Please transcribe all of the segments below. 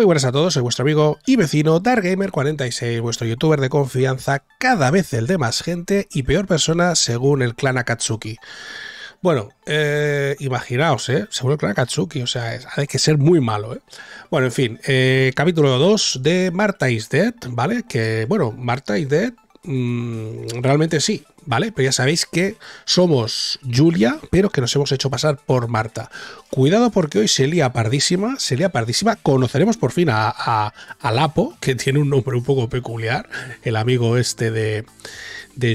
Muy buenas a todos, soy vuestro amigo y vecino Dargamer46, vuestro youtuber de confianza, cada vez el de más gente y peor persona según el clan Akatsuki. Bueno, eh, imaginaos, ¿eh? Según el clan Akatsuki, o sea, hay que ser muy malo, ¿eh? Bueno, en fin, eh, capítulo 2 de Marta is Dead, ¿vale? Que, bueno, Marta is Dead Mm, realmente sí, ¿vale? Pero ya sabéis que somos Julia, pero que nos hemos hecho pasar por Marta. Cuidado porque hoy se lía pardísima, se pardísima. Conoceremos por fin a, a, Lapo, que tiene un nombre un poco peculiar, el amigo este de,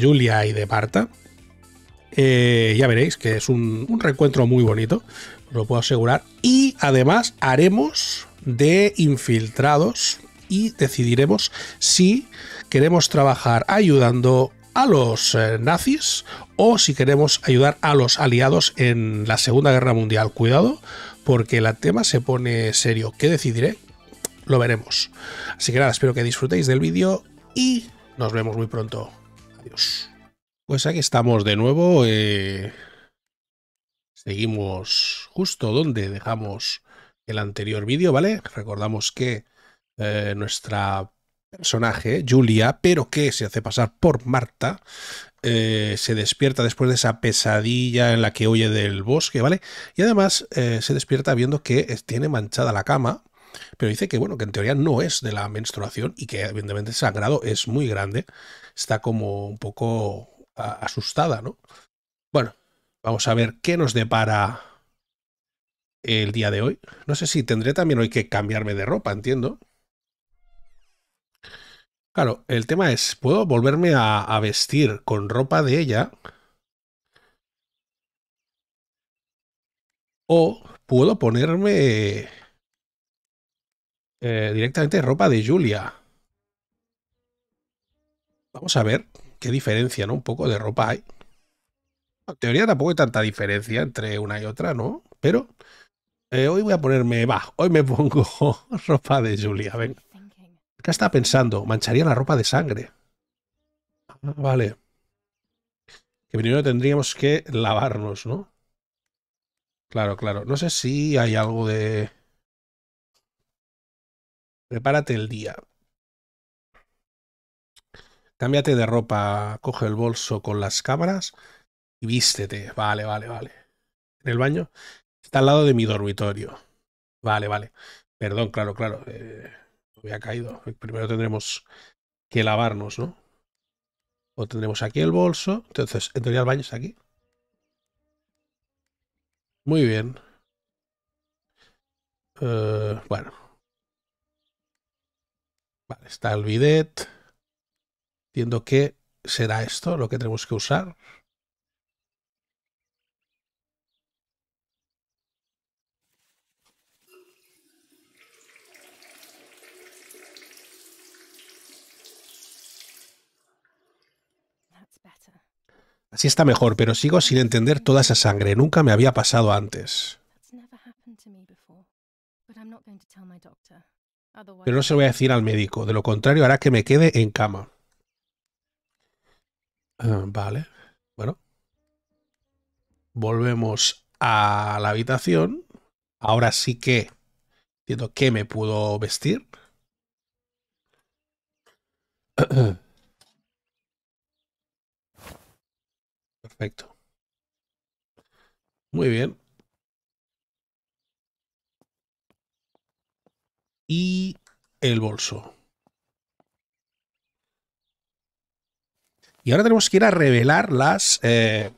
Julia y de Marta. Eh, ya veréis que es un, un reencuentro muy bonito, os lo puedo asegurar. Y además haremos de infiltrados y decidiremos si queremos trabajar ayudando a los eh, nazis o si queremos ayudar a los aliados en la Segunda Guerra Mundial. Cuidado, porque el tema se pone serio. ¿Qué decidiré? Lo veremos. Así que nada, espero que disfrutéis del vídeo y nos vemos muy pronto. Adiós. Pues aquí estamos de nuevo. Eh, seguimos justo donde dejamos el anterior vídeo, ¿vale? Recordamos que eh, nuestra personaje, Julia, pero que se hace pasar por Marta, eh, se despierta después de esa pesadilla en la que huye del bosque, ¿vale? Y además eh, se despierta viendo que tiene manchada la cama, pero dice que, bueno, que en teoría no es de la menstruación y que evidentemente el sangrado es muy grande, está como un poco asustada, ¿no? Bueno, vamos a ver qué nos depara el día de hoy. No sé si tendré también hoy que cambiarme de ropa, entiendo. Claro, el tema es, ¿puedo volverme a, vestir con ropa de ella? O puedo ponerme eh, directamente ropa de Julia. Vamos a ver qué diferencia, ¿no? Un poco de ropa hay. En teoría tampoco hay tanta diferencia entre una y otra, ¿no? Pero eh, hoy voy a ponerme, va, hoy me pongo ropa de Julia, venga está está pensando, mancharía la ropa de sangre. vale. Que primero tendríamos que lavarnos, ¿no? Claro, claro. No sé si hay algo de... Prepárate el día. Cámbiate de ropa, coge el bolso con las cámaras y vístete. Vale, vale, vale. En el baño está al lado de mi dormitorio. Vale, vale. Perdón, claro, claro. Eh, había caído. Primero tendremos que lavarnos, ¿no? O tendremos aquí el bolso. Entonces, en teoría el baño está aquí. Muy bien. Eh, bueno. está el bidet. Entiendo que será esto lo que tenemos que usar. Así está mejor, pero sigo sin entender toda esa sangre. Nunca me había pasado antes. Pero no se lo voy a decir al médico. De lo contrario, hará que me quede en cama. Ah, vale. Bueno. Volvemos a la habitación. Ahora sí que entiendo que me puedo vestir. Ah, ah. Perfecto. Muy bien. Y el bolso. Y ahora tenemos que ir a revelar las, eh,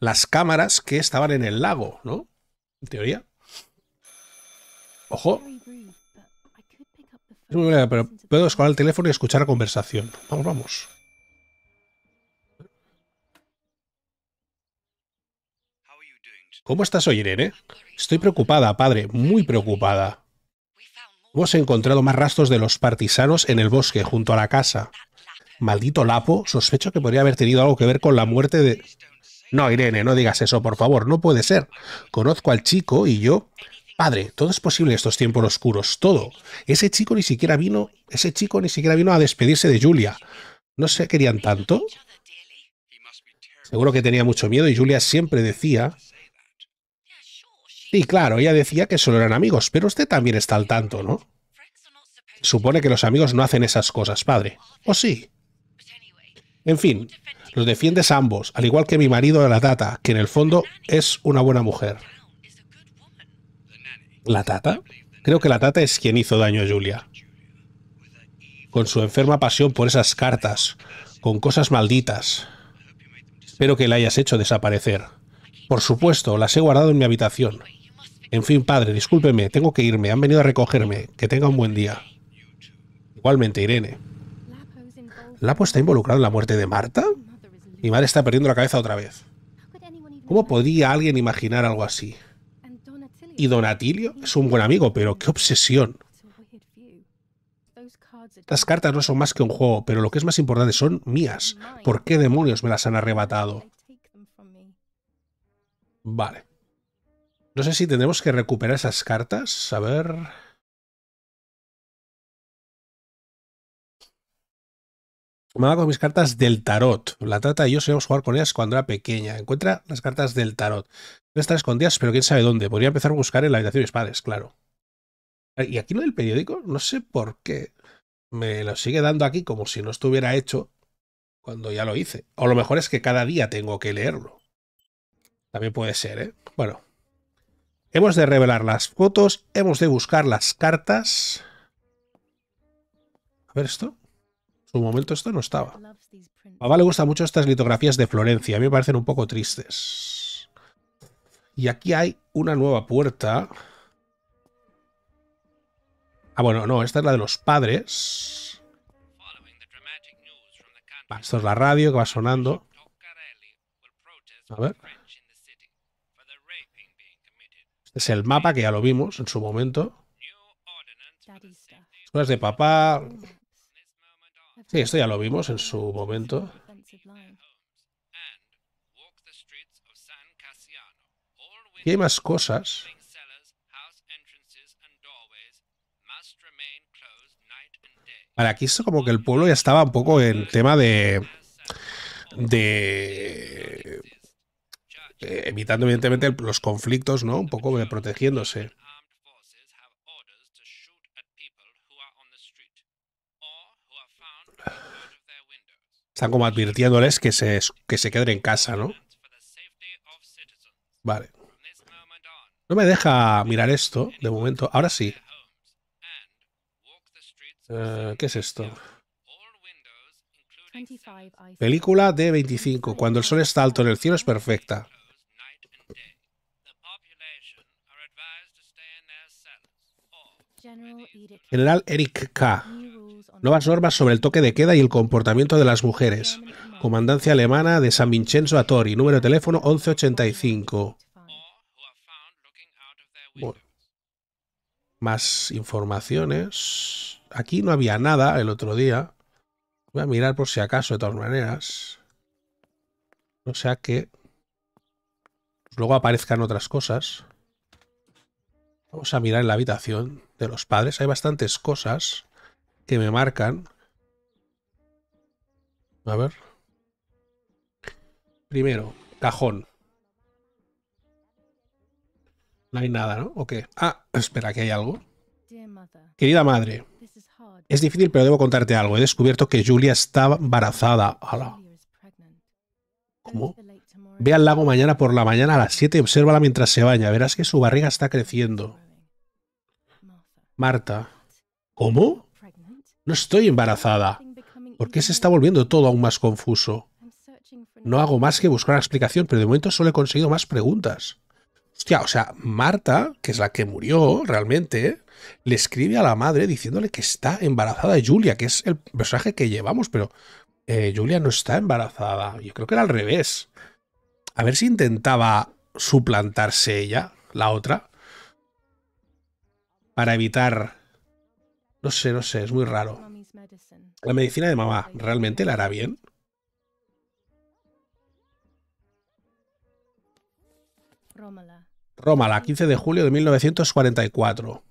las cámaras que estaban en el lago, ¿no? En teoría. Ojo. Es muy pero puedo escolar el teléfono y escuchar la conversación. Vamos, vamos. ¿Cómo estás hoy, Irene? Estoy preocupada, padre, muy preocupada. Hemos encontrado más rastros de los partisanos en el bosque, junto a la casa. Maldito Lapo, sospecho que podría haber tenido algo que ver con la muerte de... No, Irene, no digas eso, por favor, no puede ser. Conozco al chico y yo... Padre, todo es posible en estos tiempos oscuros, todo. Ese chico ni siquiera vino, ese chico ni siquiera vino a despedirse de Julia. ¿No se querían tanto? Seguro que tenía mucho miedo y Julia siempre decía Sí, claro, ella decía que solo eran amigos, pero usted también está al tanto, ¿no? Supone que los amigos no hacen esas cosas, padre. ¿O sí? En fin, los defiendes ambos, al igual que mi marido de la tata, que en el fondo es una buena mujer. ¿La tata? Creo que la tata es quien hizo daño a Julia. Con su enferma pasión por esas cartas, con cosas malditas. Espero que la hayas hecho desaparecer. Por supuesto, las he guardado en mi habitación. En fin, padre, discúlpeme, tengo que irme, han venido a recogerme. Que tenga un buen día. Igualmente, Irene. ¿Lapo está involucrado en la muerte de Marta? Mi madre está perdiendo la cabeza otra vez. ¿Cómo podía alguien imaginar algo así? Y Donatilio es un buen amigo, pero qué obsesión. Estas cartas no son más que un juego, pero lo que es más importante son mías. ¿Por qué demonios me las han arrebatado? Vale. No sé si tenemos que recuperar esas cartas. A ver... va con mis cartas del tarot. La trata y yo solíamos jugar con ellas cuando era pequeña. Encuentra las cartas del tarot. Están estar escondidas, pero quién sabe dónde. Podría empezar a buscar en la habitación de mis padres, claro. Y aquí lo del periódico, no sé por qué. Me lo sigue dando aquí como si no estuviera hecho cuando ya lo hice. O lo mejor es que cada día tengo que leerlo. También puede ser, ¿eh? Bueno, Hemos de revelar las fotos, hemos de buscar las cartas. A ver esto. En su momento esto no estaba. A papá le gustan mucho estas litografías de Florencia. A mí me parecen un poco tristes. Y aquí hay una nueva puerta. Ah, bueno, no. Esta es la de los padres. esto es la radio que va sonando. A ver. Es el mapa que ya lo vimos en su momento. Escuelas de papá. Sí, esto ya lo vimos en su momento. Y hay más cosas. Vale, aquí es como que el pueblo ya estaba un poco en tema de. de. Eh, evitando evidentemente los conflictos, ¿no? Un poco eh, protegiéndose. Están como advirtiéndoles que se, que se queden en casa, ¿no? Vale. No me deja mirar esto de momento. Ahora sí. Eh, ¿Qué es esto? Película de 25. Cuando el sol está alto en el cielo es perfecta. General Eric K. Nuevas normas sobre el toque de queda y el comportamiento de las mujeres. Comandancia alemana de San Vincenzo a Tori. Número de teléfono 1185. Más informaciones. Aquí no había nada el otro día. Voy a mirar por si acaso, de todas maneras. O sea que pues, luego aparezcan otras cosas. Vamos a mirar en la habitación de los padres. Hay bastantes cosas que me marcan. A ver. Primero, cajón. No hay nada, ¿no? ¿O qué? Ah, espera, que hay algo. Querida madre, es difícil, pero debo contarte algo. He descubierto que Julia estaba embarazada. ¿Cómo? Ve al lago mañana por la mañana a las 7 y obsérvala mientras se baña. Verás que su barriga está creciendo. Marta, ¿cómo? No estoy embarazada. ¿Por qué se está volviendo todo aún más confuso? No hago más que buscar una explicación, pero de momento solo he conseguido más preguntas. Hostia, o sea, Marta, que es la que murió realmente, le escribe a la madre diciéndole que está embarazada de Julia, que es el personaje que llevamos, pero eh, Julia no está embarazada. Yo creo que era al revés. A ver si intentaba suplantarse ella, la otra, para evitar... No sé, no sé, es muy raro. La medicina de mamá, ¿realmente la hará bien? Rómala, 15 de julio de 1944.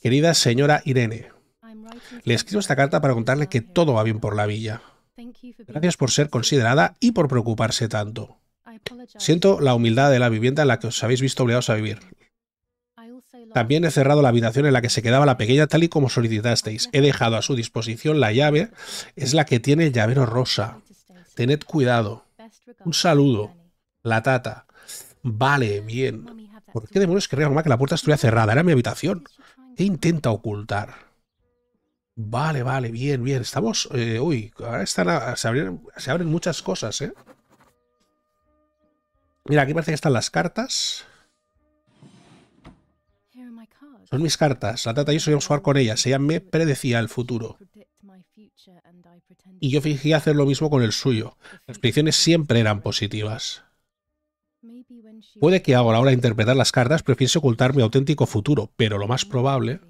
Querida señora Irene, le escribo esta carta para contarle que todo va bien por la villa. Gracias por ser considerada y por preocuparse tanto. Siento la humildad de la vivienda en la que os habéis visto obligados a vivir. También he cerrado la habitación en la que se quedaba la pequeña tal y como solicitasteis. He dejado a su disposición la llave, es la que tiene el llavero rosa. Tened cuidado. Un saludo. La tata. Vale, bien. ¿Por qué demonios querría mamá que la puerta estuviera cerrada? Era mi habitación. ¿Qué intenta ocultar? Vale, vale, bien, bien. Estamos... Eh, uy, ahora están se abren muchas cosas, ¿eh? Mira, aquí parece que están las cartas. Son mis cartas, la Tata y yo solíamos jugar con ellas, ella me predecía el futuro. Y yo fingía hacer lo mismo con el suyo. Las predicciones siempre eran positivas. Puede que ahora, a la hora de interpretar las cartas, prefiese ocultar mi auténtico futuro, pero lo más probable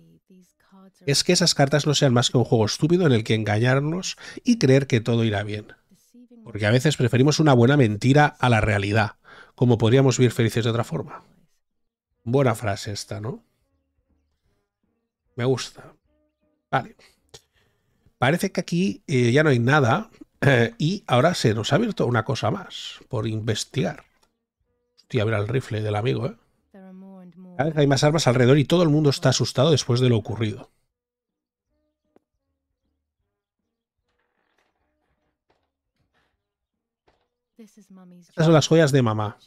es que esas cartas no sean más que un juego estúpido en el que engañarnos y creer que todo irá bien. Porque a veces preferimos una buena mentira a la realidad, como podríamos vivir felices de otra forma. Buena frase esta, ¿no? Me gusta. Vale. Parece que aquí eh, ya no hay nada eh, y ahora se nos ha abierto una cosa más por investigar. Hostia, a ver el rifle del amigo, ¿eh? Cada vez hay más armas alrededor y todo el mundo está asustado después de lo ocurrido. Estas son las joyas de mamá.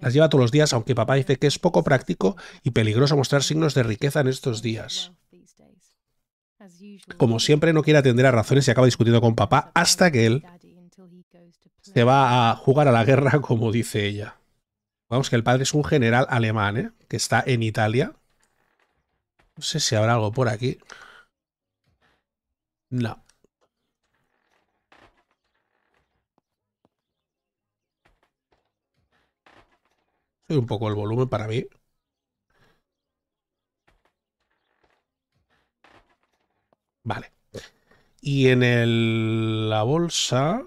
Las lleva todos los días, aunque papá dice que es poco práctico y peligroso mostrar signos de riqueza en estos días. Como siempre, no quiere atender a razones y acaba discutiendo con papá hasta que él se va a jugar a la guerra, como dice ella. Vamos, que el padre es un general alemán, ¿eh? que está en Italia. No sé si habrá algo por aquí. No. un poco el volumen para mí. Vale. Y en el, la bolsa...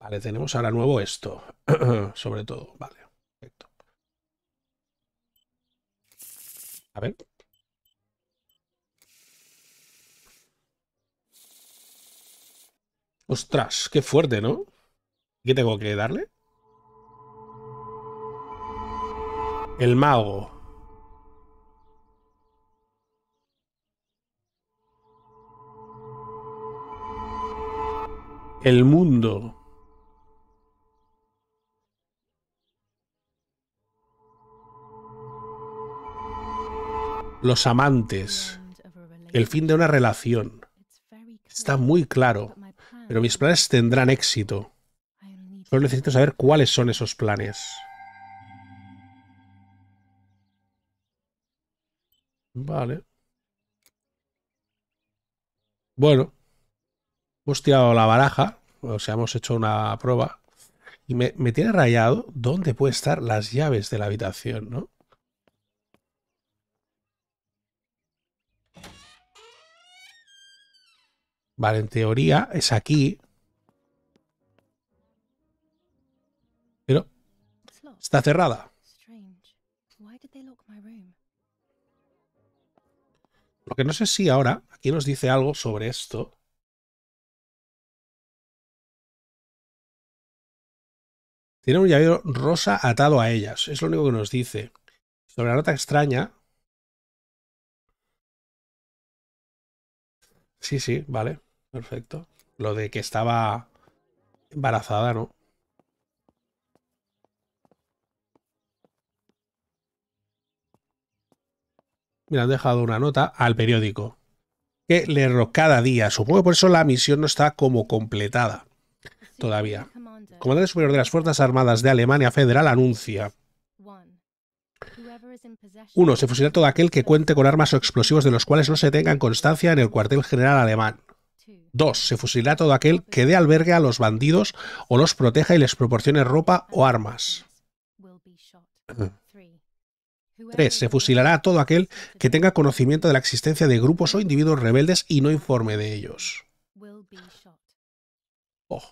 Vale, tenemos ahora nuevo esto. Sobre todo. Vale, perfecto. A ver. Ostras, qué fuerte, ¿no? ¿Qué tengo que darle? el mago. El mundo. Los amantes. El fin de una relación. Está muy claro, pero mis planes tendrán éxito. Solo necesito saber cuáles son esos planes. Vale. Bueno, hemos tirado la baraja, o sea, hemos hecho una prueba. Y me, me tiene rayado dónde pueden estar las llaves de la habitación, ¿no? Vale, en teoría es aquí. Pero está cerrada. Porque no sé si ahora aquí nos dice algo sobre esto. Tiene un llavero rosa atado a ellas. Es lo único que nos dice. Sobre la nota extraña. Sí, sí, vale. Perfecto. Lo de que estaba embarazada, ¿no? mira, han dejado una nota al periódico que le cada día. Supongo que por eso la misión no está como completada todavía. Comandante Superior de las Fuerzas Armadas de Alemania Federal anuncia 1. Se fusilará todo aquel que cuente con armas o explosivos de los cuales no se tengan constancia en el cuartel general alemán. 2. Se fusilará todo aquel que dé albergue a los bandidos o los proteja y les proporcione ropa o armas. 3. Se fusilará a todo aquel que tenga conocimiento de la existencia de grupos o individuos rebeldes y no informe de ellos. Oh,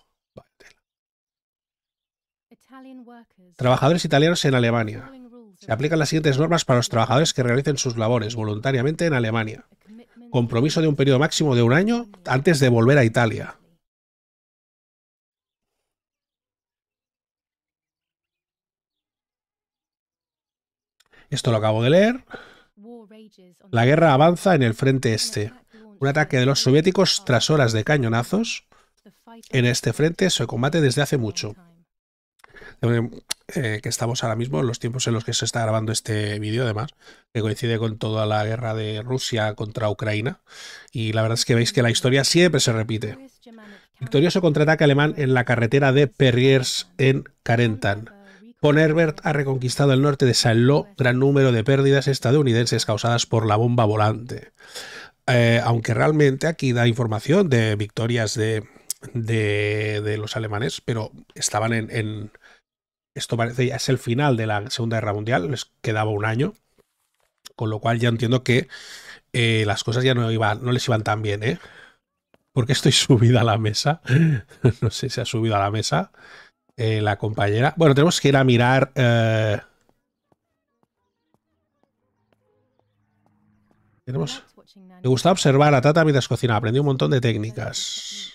trabajadores italianos en Alemania. Se aplican las siguientes normas para los trabajadores que realicen sus labores voluntariamente en Alemania. Compromiso de un periodo máximo de un año antes de volver a Italia. Esto lo acabo de leer. La guerra avanza en el frente este. Un ataque de los soviéticos tras horas de cañonazos. En este frente se combate desde hace mucho. Eh, que estamos ahora mismo en los tiempos en los que se está grabando este vídeo, además, que coincide con toda la guerra de Rusia contra Ucrania. Y la verdad es que veis que la historia siempre se repite. Victorioso contraataque alemán en la carretera de Perriers en Carentan. Von Herbert ha reconquistado el norte de Saint-Lô, gran número de pérdidas estadounidenses causadas por la bomba volante. Eh, aunque realmente aquí da información de victorias de, los alemanes, pero estaban en, Esto parece ya es el final de la Segunda Guerra Mundial, les quedaba un año, con lo cual ya entiendo que eh, las cosas ya no, iban, no les iban tan bien, ¿eh? Porque estoy subida a la mesa. no sé si ha subido a la mesa. Eh, la compañera. Bueno, tenemos que ir a mirar... Eh, tenemos... Me gusta observar a Tata mientras cocina. Aprendí un montón de técnicas.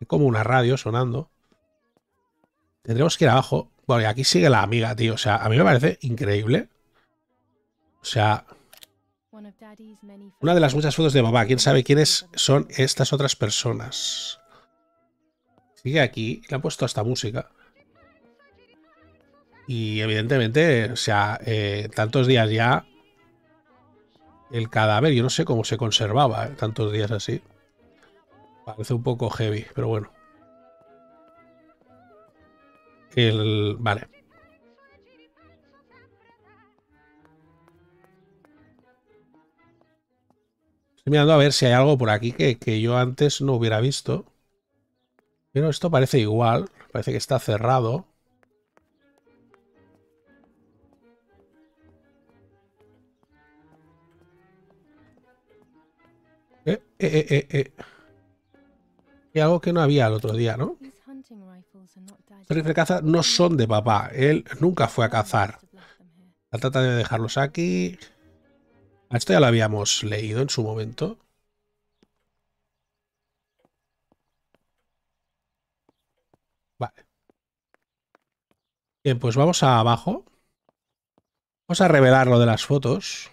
Hay como una radio sonando. Tendremos que ir abajo. Bueno, y aquí sigue la amiga, tío. O sea, a mí me parece increíble. O sea, una de las muchas fotos de mamá, quién sabe quiénes son estas otras personas. Sigue aquí, le han puesto hasta música. Y evidentemente, o sea, eh, tantos días ya, el cadáver, yo no sé cómo se conservaba eh, tantos días así. Parece un poco heavy, pero bueno. El, vale. mirando a ver si hay algo por aquí que, yo antes no hubiera visto. Pero esto parece igual. Parece que está cerrado. Eh, eh, eh, eh y algo que no había el otro día, ¿no? Los rifles caza no son de papá. Él nunca fue a cazar. La trata de dejarlos aquí. Esto ya lo habíamos leído en su momento. Vale. Bien, pues vamos abajo. Vamos a revelar lo de las fotos.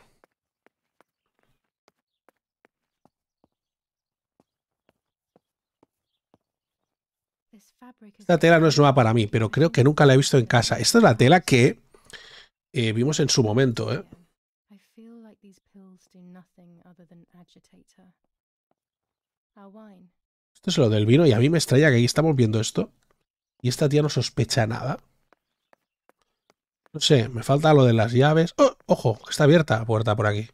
Esta tela no es nueva para mí, pero creo que nunca la he visto en casa. Esta es la tela que eh, vimos en su momento, ¿eh? Esto es lo del vino y a mí me extraña que aquí estamos viendo esto y esta tía no sospecha nada. No sé, me falta lo de las llaves. ¡Oh! ¡Ojo! Está abierta la puerta por aquí.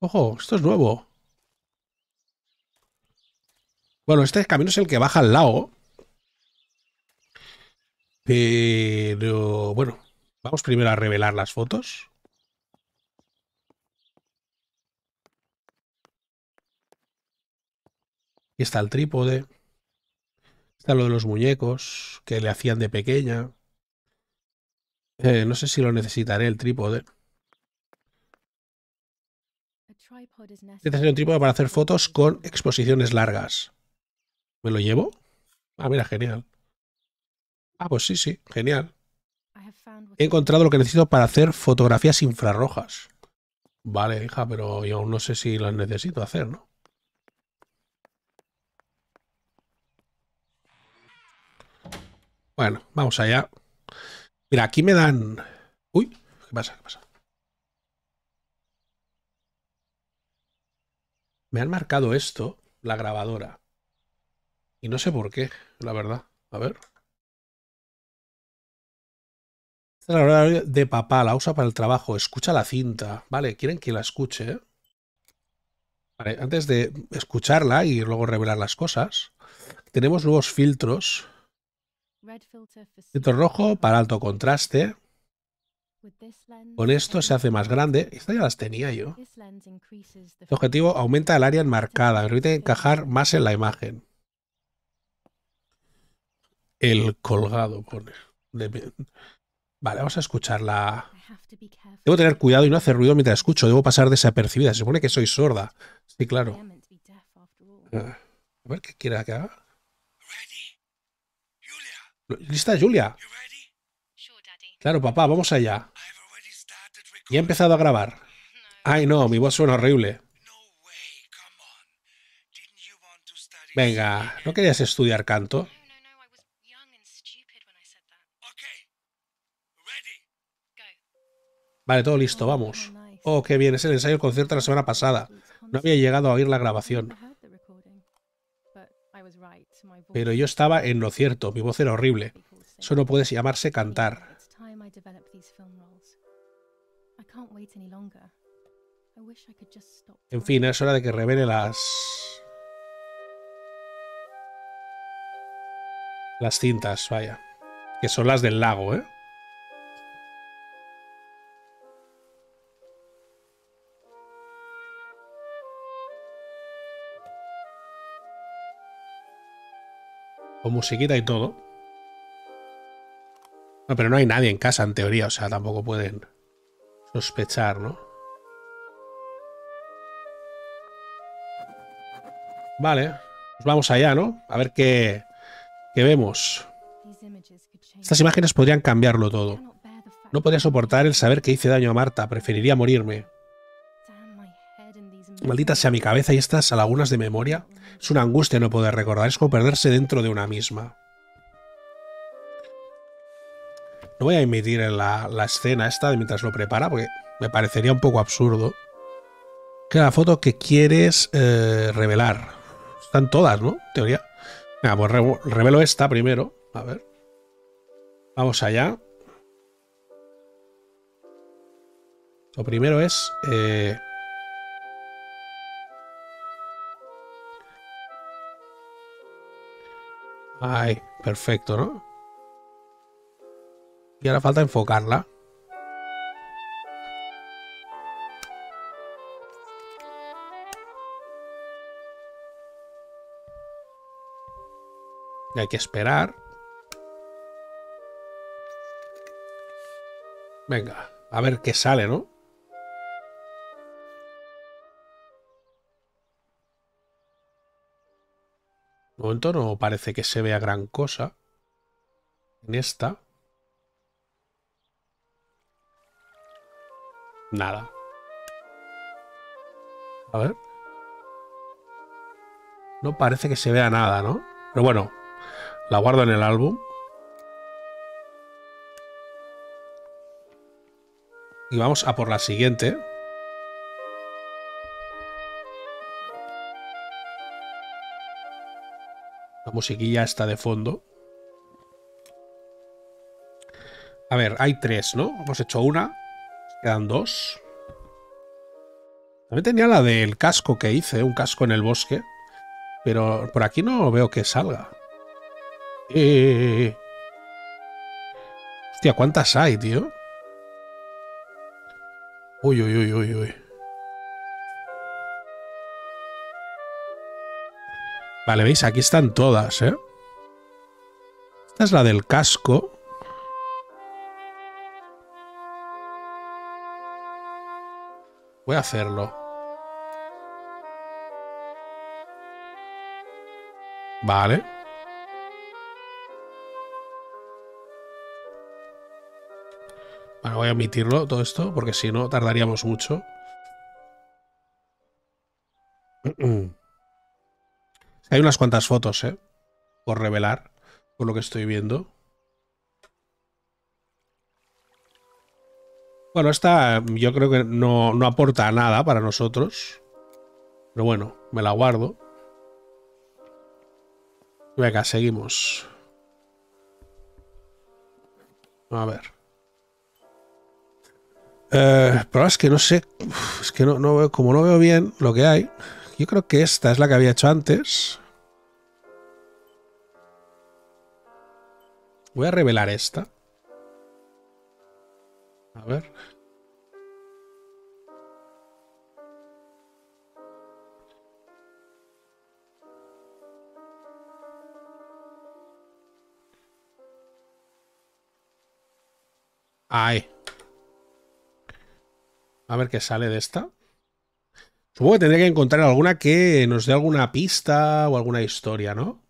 ¡Ojo! Esto es nuevo. Bueno, este camino es el que baja al lago. Pero bueno, vamos primero a revelar las fotos. y está el trípode. Está lo de los muñecos que le hacían de pequeña. Eh, no sé si lo necesitaré el trípode. Necesito un trípode para hacer fotos con exposiciones largas. ¿Me lo llevo? Ah, mira, genial. Ah, pues sí, sí, genial. He encontrado lo que necesito para hacer fotografías infrarrojas. Vale, hija, pero yo aún no sé si las necesito hacer, ¿no? Bueno, vamos allá. Mira, aquí me dan... Uy, ¿qué pasa? ¿Qué pasa? Me han marcado esto, la grabadora. Y no sé por qué, la verdad. A ver. Esta es la de papá, la usa para el trabajo. Escucha la cinta. Vale, quieren que la escuche. Vale, antes de escucharla y luego revelar las cosas, tenemos nuevos filtros Filtro rojo para alto contraste. Con esto se hace más grande. Estas ya las tenía yo. El objetivo aumenta el área enmarcada. permite encajar más en la imagen. El colgado pone. Vale, vamos a escucharla. Debo tener cuidado y no hacer ruido mientras escucho. Debo pasar desapercibida. Se supone que soy sorda. Sí, claro. Ah, a ver qué quiere que haga. Lista Julia. Claro, papá, vamos allá. Ya he empezado a grabar. Ay, no, mi voz suena horrible. Venga, ¿no querías estudiar canto? Vale, todo listo, vamos. Oh, qué bien, es el ensayo del concierto de la semana pasada. No había llegado a oír la grabación. Pero yo estaba en lo cierto, mi voz era horrible. Eso no puede llamarse cantar. En fin, es hora de que revele las... Las cintas, vaya. Que son las del lago, ¿eh? Con musiquita y todo. No, pero no hay nadie en casa, en teoría. O sea, tampoco pueden sospechar, ¿no? Vale. Pues vamos allá, ¿no? A ver qué, qué vemos. Estas imágenes podrían cambiarlo todo. No podría soportar el saber que hice daño a Marta. Preferiría morirme. Maldita sea mi cabeza y estas lagunas de memoria. Es una angustia no poder recordar, es como perderse dentro de una misma. No voy a emitir la, la escena esta mientras lo prepara, porque me parecería un poco absurdo. Que la foto que quieres eh, revelar. Están todas, ¿no? teoría. Venga, pues revelo esta primero. A ver. Vamos allá. Lo primero es... Eh, Ay, perfecto, ¿no? Y ahora falta enfocarla. Y hay que esperar. Venga, a ver qué sale, ¿no? momento no parece que se vea gran cosa en esta. Nada. A ver. No parece que se vea nada, ¿no? Pero bueno, la guardo en el álbum. Y vamos a por la siguiente. musiquilla está de fondo. A ver, hay tres, ¿no? Hemos hecho una. Quedan dos. También tenía la del casco que hice, un casco en el bosque. Pero por aquí no veo que salga. Eh... Hostia, ¿cuántas hay, tío? Uy, uy, uy, uy, uy. Vale, veis, aquí están todas, ¿eh? Esta es la del casco. Voy a hacerlo. Vale. Bueno, voy a omitirlo todo esto, porque si no tardaríamos mucho. Hay unas cuantas fotos, ¿eh? Por revelar, por lo que estoy viendo. Bueno, esta mm, yo creo que no, aporta nada para nosotros. Pero bueno, me la guardo. Venga, seguimos. A ver. Eh, pero es que no sé. Es que no, no, como no veo bien lo que hay. Yo creo que esta es la que había hecho antes. Voy a revelar esta. A ver. Ahí. A ver qué sale de esta. Supongo que tendría que encontrar alguna que nos dé alguna pista o alguna historia, ¿no?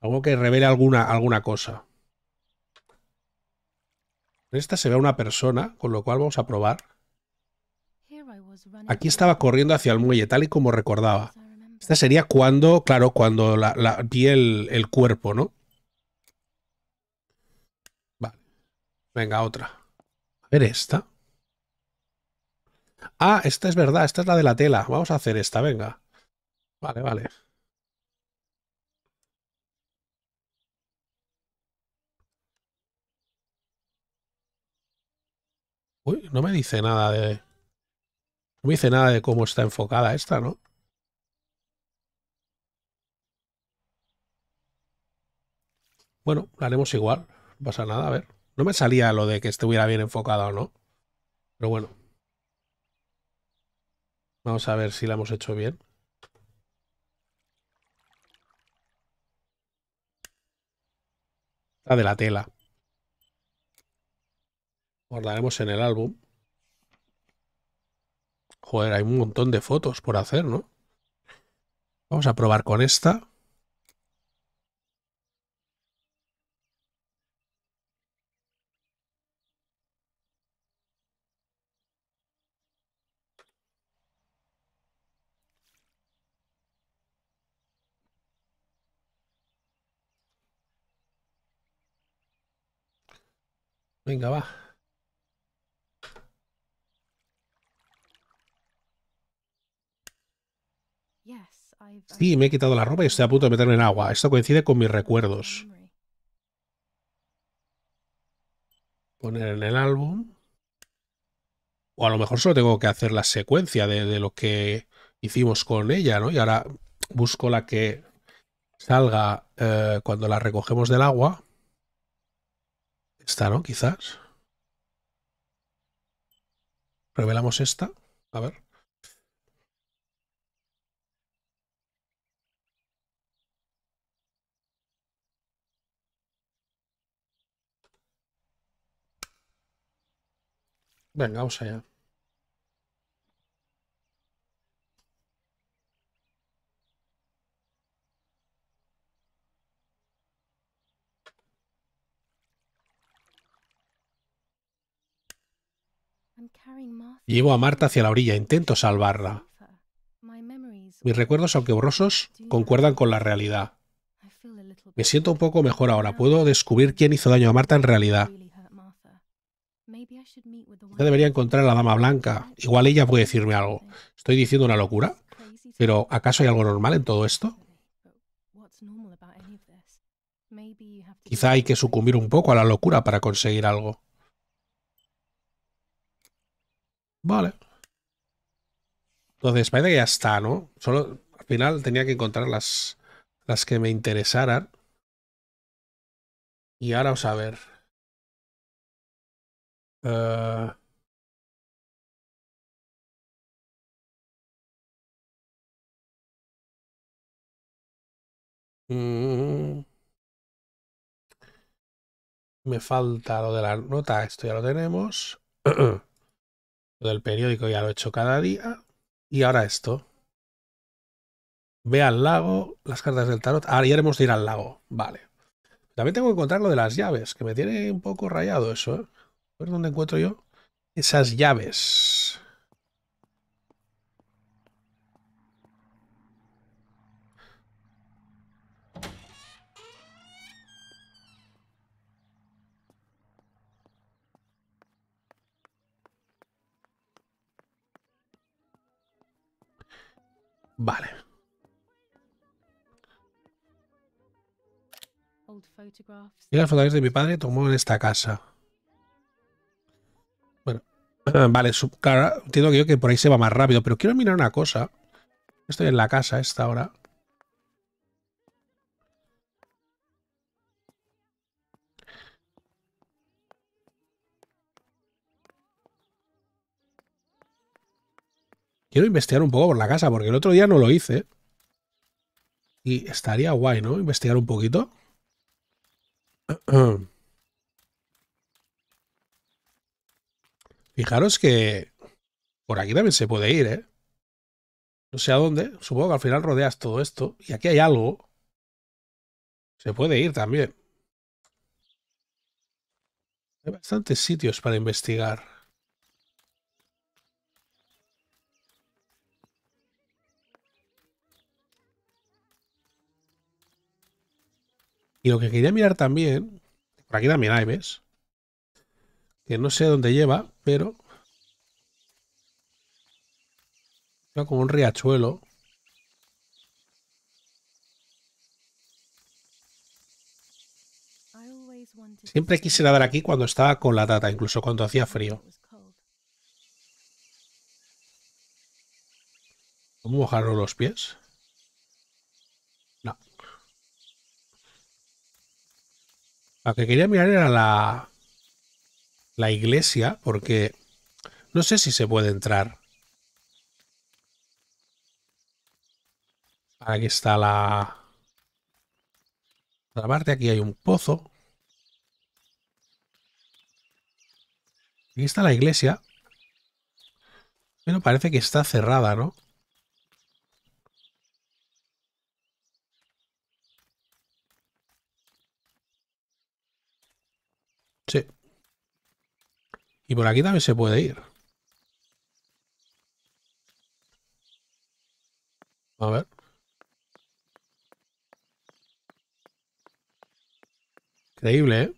Algo que revele alguna, alguna cosa. esta se ve a una persona, con lo cual vamos a probar. Aquí estaba corriendo hacia el muelle, tal y como recordaba. Esta sería cuando, claro, cuando la, la, vi el, el cuerpo, ¿no? Vale. Venga, otra. A ver esta. Ah, esta es verdad, esta es la de la tela. Vamos a hacer esta, venga. Vale, vale. Uy, no me dice nada de... No me dice nada de cómo está enfocada esta, ¿no? Bueno, la haremos igual. No pasa nada, a ver. No me salía lo de que estuviera bien enfocada o no. Pero bueno. Vamos a ver si la hemos hecho bien. La de la tela. Guardaremos en el álbum. Joder, hay un montón de fotos por hacer, ¿no? Vamos a probar con esta. Venga, va. Sí, me he quitado la ropa y estoy a punto de meterme en agua. Esto coincide con mis recuerdos. Poner en el álbum. O a lo mejor solo tengo que hacer la secuencia de, lo que hicimos con ella, ¿no? Y ahora busco la que salga eh, cuando la recogemos del agua. Esta, ¿no? Quizás. Revelamos esta. A ver. Venga, vamos allá. Llevo a Marta hacia la orilla, intento salvarla. Mis recuerdos, aunque borrosos, concuerdan con la realidad. Me siento un poco mejor ahora, puedo descubrir quién hizo daño a Marta en realidad. Yo debería encontrar a la dama blanca. Igual ella puede decirme algo. ¿Estoy diciendo una locura? ¿Pero acaso hay algo normal en todo esto? Quizá hay que sucumbir un poco a la locura para conseguir algo. Vale. Entonces, parece que ya está, ¿no? Solo al final tenía que encontrar las, las que me interesaran. Y ahora vamos a ver. Eh, mm, me falta lo de la nota, esto ya lo tenemos. lo del periódico ya lo he hecho cada día. Y ahora esto. Ve al lago, las cartas del tarot. Ah, ahora ya haremos de ir al lago. Vale. También tengo que encontrar lo de las llaves, que me tiene un poco rayado eso, ¿eh? A dónde encuentro yo esas llaves. Vale. las fotografías de mi padre tomó en esta casa. Eh, vale, claro, entiendo que yo que por ahí se va más rápido, pero quiero mirar una cosa. Estoy en la casa esta hora. Quiero investigar un poco por la casa, porque el otro día no lo hice. Y estaría guay, ¿no? Investigar un poquito. Eh, eh. Fijaros que por aquí también se puede ir, ¿eh? No sé a dónde. Supongo que al final rodeas todo esto. Y aquí hay algo. Se puede ir también. Hay bastantes sitios para investigar. Y lo que quería mirar también, por aquí también hay, ¿ves? Que no sé dónde lleva, pero... Era como un riachuelo. Siempre quise nadar aquí cuando estaba con la tata, incluso cuando hacía frío. ¿Cómo mojaron los pies? No. Lo que quería mirar era la, la iglesia porque no sé si se puede entrar. Aquí está la... Otra parte, aquí hay un pozo. Aquí está la iglesia. Bueno, parece que está cerrada, ¿no? Sí. Y por aquí también se puede ir. A ver. Increíble, ¿eh?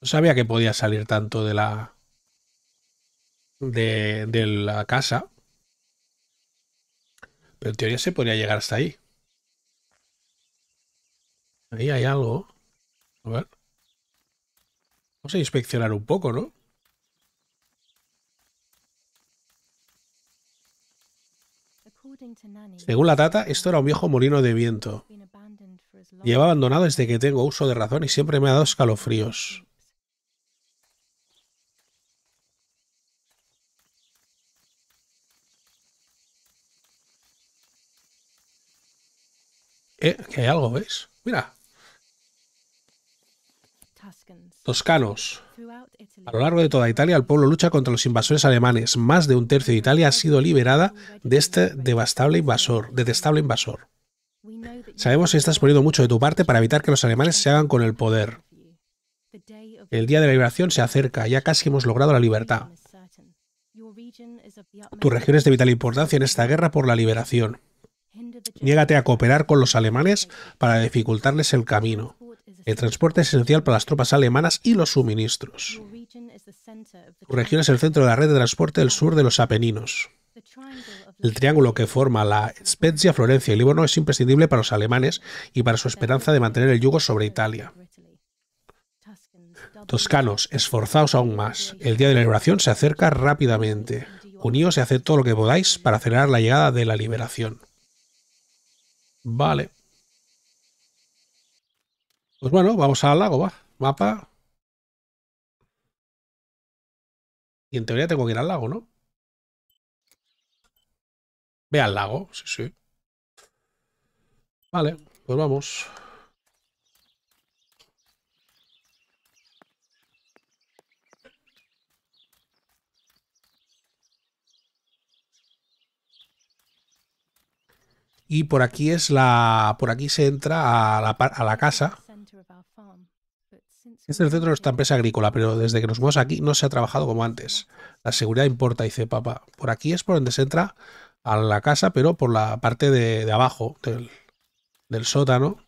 No sabía que podía salir tanto de la... De, de la casa. Pero en teoría se podría llegar hasta ahí. Ahí hay algo. A ver. Vamos a inspeccionar un poco, ¿no? Según la tata, esto era un viejo molino de viento. Lleva abandonado desde que tengo uso de razón y siempre me ha dado escalofríos. Eh, que hay algo, ¿ves? Mira toscanos. A lo largo de toda Italia, el pueblo lucha contra los invasores alemanes. Más de un tercio de Italia ha sido liberada de este devastable invasor, detestable invasor. Sabemos que estás poniendo mucho de tu parte para evitar que los alemanes se hagan con el poder. El día de la liberación se acerca, ya casi hemos logrado la libertad. Tu región es de vital importancia en esta guerra por la liberación. Niégate a cooperar con los alemanes para dificultarles el camino. El transporte es esencial para las tropas alemanas y los suministros. Su región es el centro de la red de transporte del sur de los Apeninos. El triángulo que forma la Spezia, Florencia y Líbano es imprescindible para los alemanes y para su esperanza de mantener el yugo sobre Italia. Toscanos, esforzaos aún más. El día de la liberación se acerca rápidamente. Uníos y haced todo lo que podáis para acelerar la llegada de la liberación. Vale. Pues bueno, vamos al lago, va. Mapa. Y en teoría tengo que ir al lago, ¿no? Ve al lago, sí, sí. Vale, pues vamos. Y por aquí es la. Por aquí se entra a la, a la casa. Este es el centro de nuestra empresa agrícola, pero desde que nos movemos aquí no se ha trabajado como antes. La seguridad importa, dice papá. Por aquí es por donde se entra a la casa, pero por la parte de, abajo del, sótano.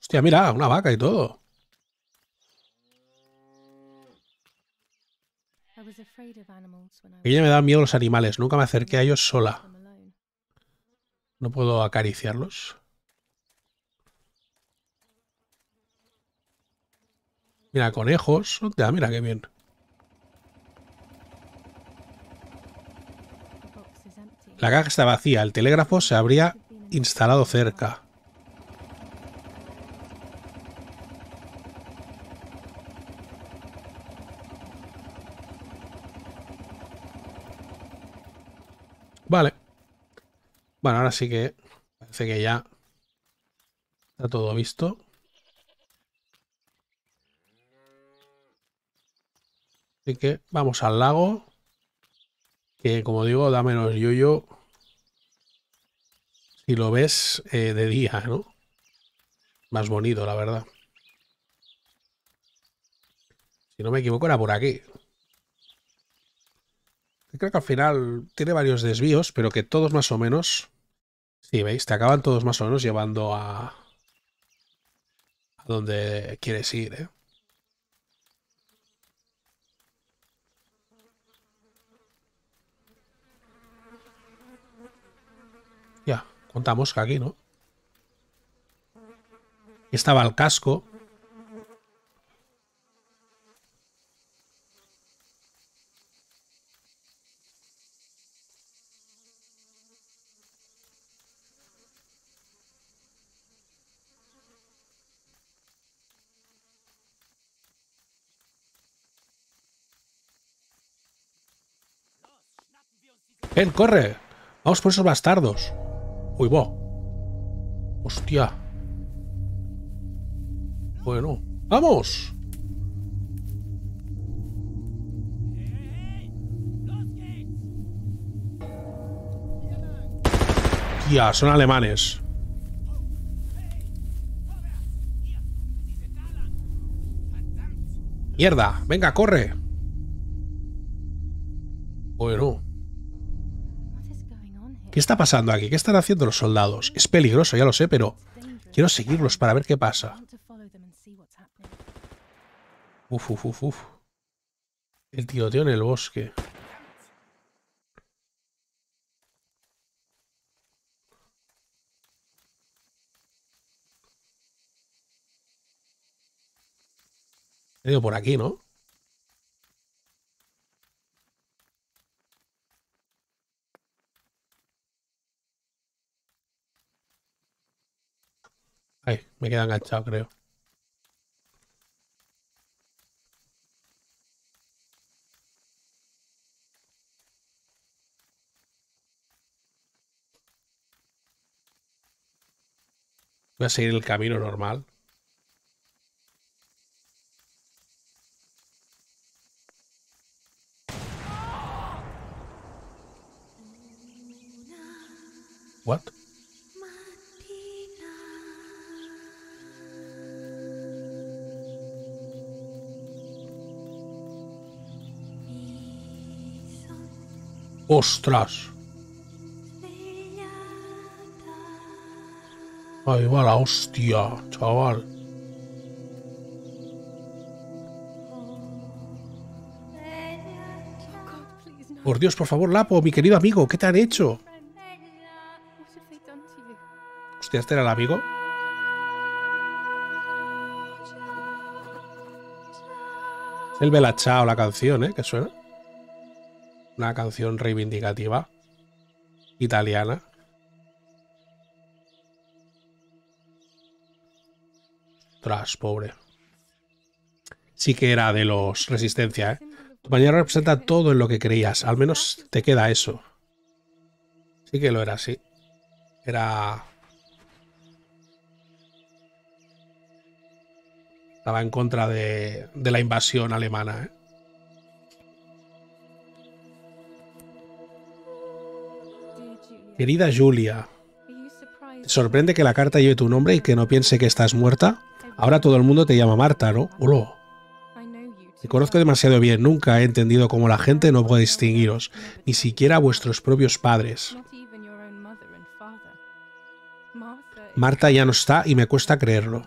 Hostia, mira, una vaca y todo. Ella me da miedo los animales, nunca me acerqué a ellos sola. No puedo acariciarlos. Mira, conejos. mira qué bien. La caja está vacía. El telégrafo se habría instalado cerca. Vale. Bueno, ahora sí que parece que ya está todo visto. Así que vamos al lago. Que como digo, da menos yoyo si lo ves eh, de día, ¿no? Más bonito, la verdad. Si no me equivoco, era por aquí creo que al final tiene varios desvíos, pero que todos más o menos, si veis, te acaban todos más o menos llevando a, a donde quieres ir, ¿eh? Ya, contamos que aquí, ¿no? Estaba el casco. corre! ¡Vamos por esos bastardos! ¡Uy, bo. ¡Hostia! Bueno, ¡vamos! Ya, Son alemanes. ¡Mierda! ¡Venga, corre! Bueno. ¿Qué está pasando aquí? ¿Qué están haciendo los soldados? Es peligroso, ya lo sé, pero quiero seguirlos para ver qué pasa. Uf, uf, uf, uf. El tiroteo en el bosque. He ido por aquí, ¿no? Ay, me queda enganchado, creo. Voy a seguir el camino normal. What? ¡Ostras! Ahí va la hostia, chaval. Por Dios, por favor, Lapo, mi querido amigo, ¿qué te han hecho? Hostia, ¿este era el amigo? El Chao la canción, ¿eh? Que suena una canción reivindicativa italiana. Tras, pobre. Sí que era de los Resistencia, ¿eh? Tu mañana representa todo en lo que creías, al menos te queda eso. Sí que lo era, sí. Era... Estaba en contra de, de la invasión alemana, ¿eh? Querida Julia, ¿te sorprende que la carta lleve tu nombre y que no piense que estás muerta? Ahora todo el mundo te llama Marta, ¿no? Te conozco demasiado bien, nunca he entendido cómo la gente no puede distinguiros, ni siquiera vuestros propios padres. Marta ya no está y me cuesta creerlo.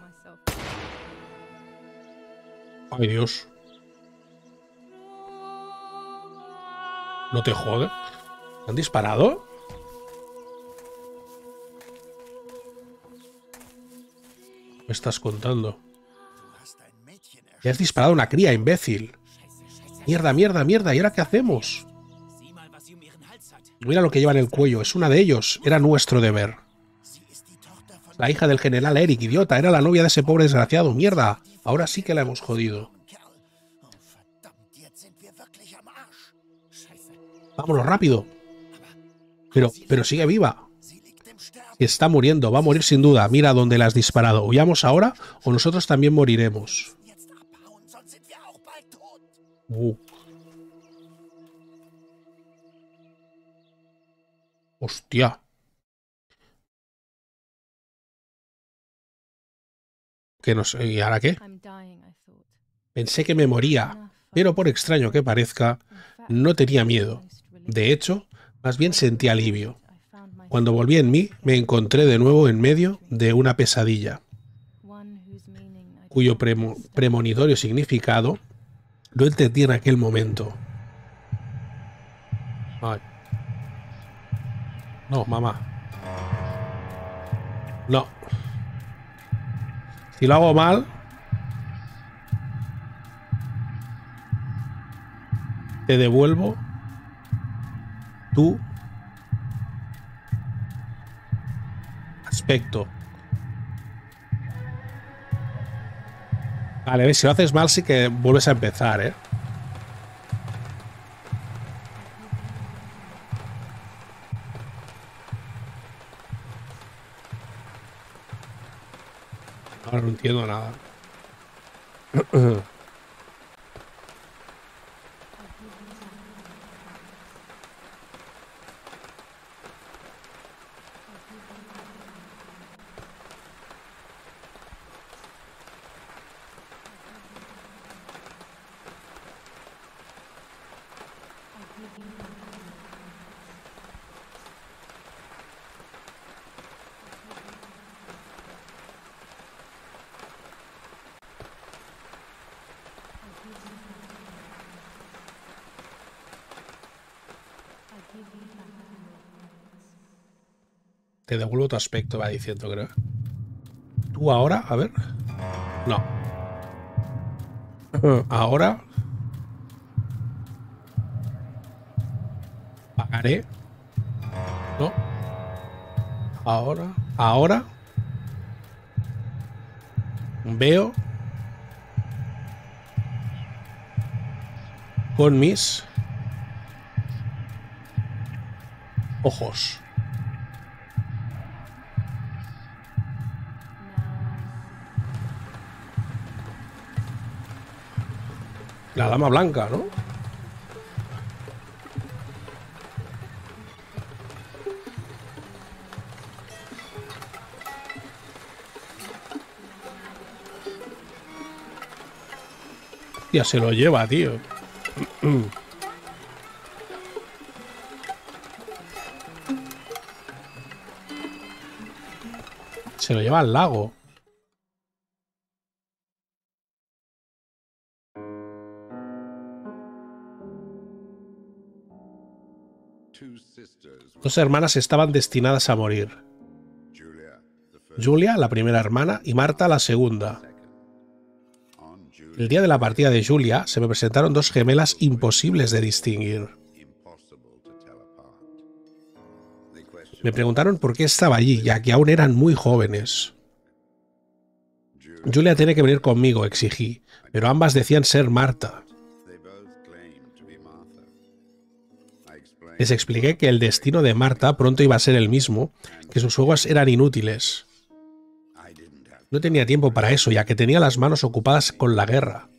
Ay Dios. ¿No te jode? ¿Han disparado? estás contando? Le has disparado una cría, imbécil. Mierda, mierda, mierda. ¿Y ahora qué hacemos? Mira lo que lleva en el cuello. Es una de ellos. Era nuestro deber. La hija del general Eric, idiota. Era la novia de ese pobre desgraciado. Mierda. Ahora sí que la hemos jodido. Vámonos rápido. Pero, pero sigue viva está muriendo, va a morir sin duda. Mira dónde la has disparado. Huyamos ahora o nosotros también moriremos. Uh. Hostia. ¿y ahora qué? Pensé que me moría, pero por extraño que parezca, no tenía miedo. De hecho, más bien sentí alivio. Cuando volví en mí, me encontré de nuevo en medio de una pesadilla, cuyo premonitorio significado lo entendí en aquel momento. No, mamá. No. Si lo hago mal... Te devuelvo Tú. aspecto. Vale, si lo haces mal sí que vuelves a empezar, ¿eh? Ahora no entiendo nada. de devuelvo tu aspecto, va diciendo, creo. ¿Tú ahora? A ver. No. Ahora. Pagaré. No. Ahora. Ahora. Veo. Con mis ojos. La dama blanca, ¿no? Ya se lo lleva, tío. Se lo lleva al lago. dos hermanas estaban destinadas a morir. Julia, la primera hermana, y Marta, la segunda. El día de la partida de Julia se me presentaron dos gemelas imposibles de distinguir. Me preguntaron por qué estaba allí, ya que aún eran muy jóvenes. Julia tiene que venir conmigo, exigí, pero ambas decían ser Marta. les expliqué que el destino de Marta pronto iba a ser el mismo, que sus juegos eran inútiles. No tenía tiempo para eso, ya que tenía las manos ocupadas con la guerra.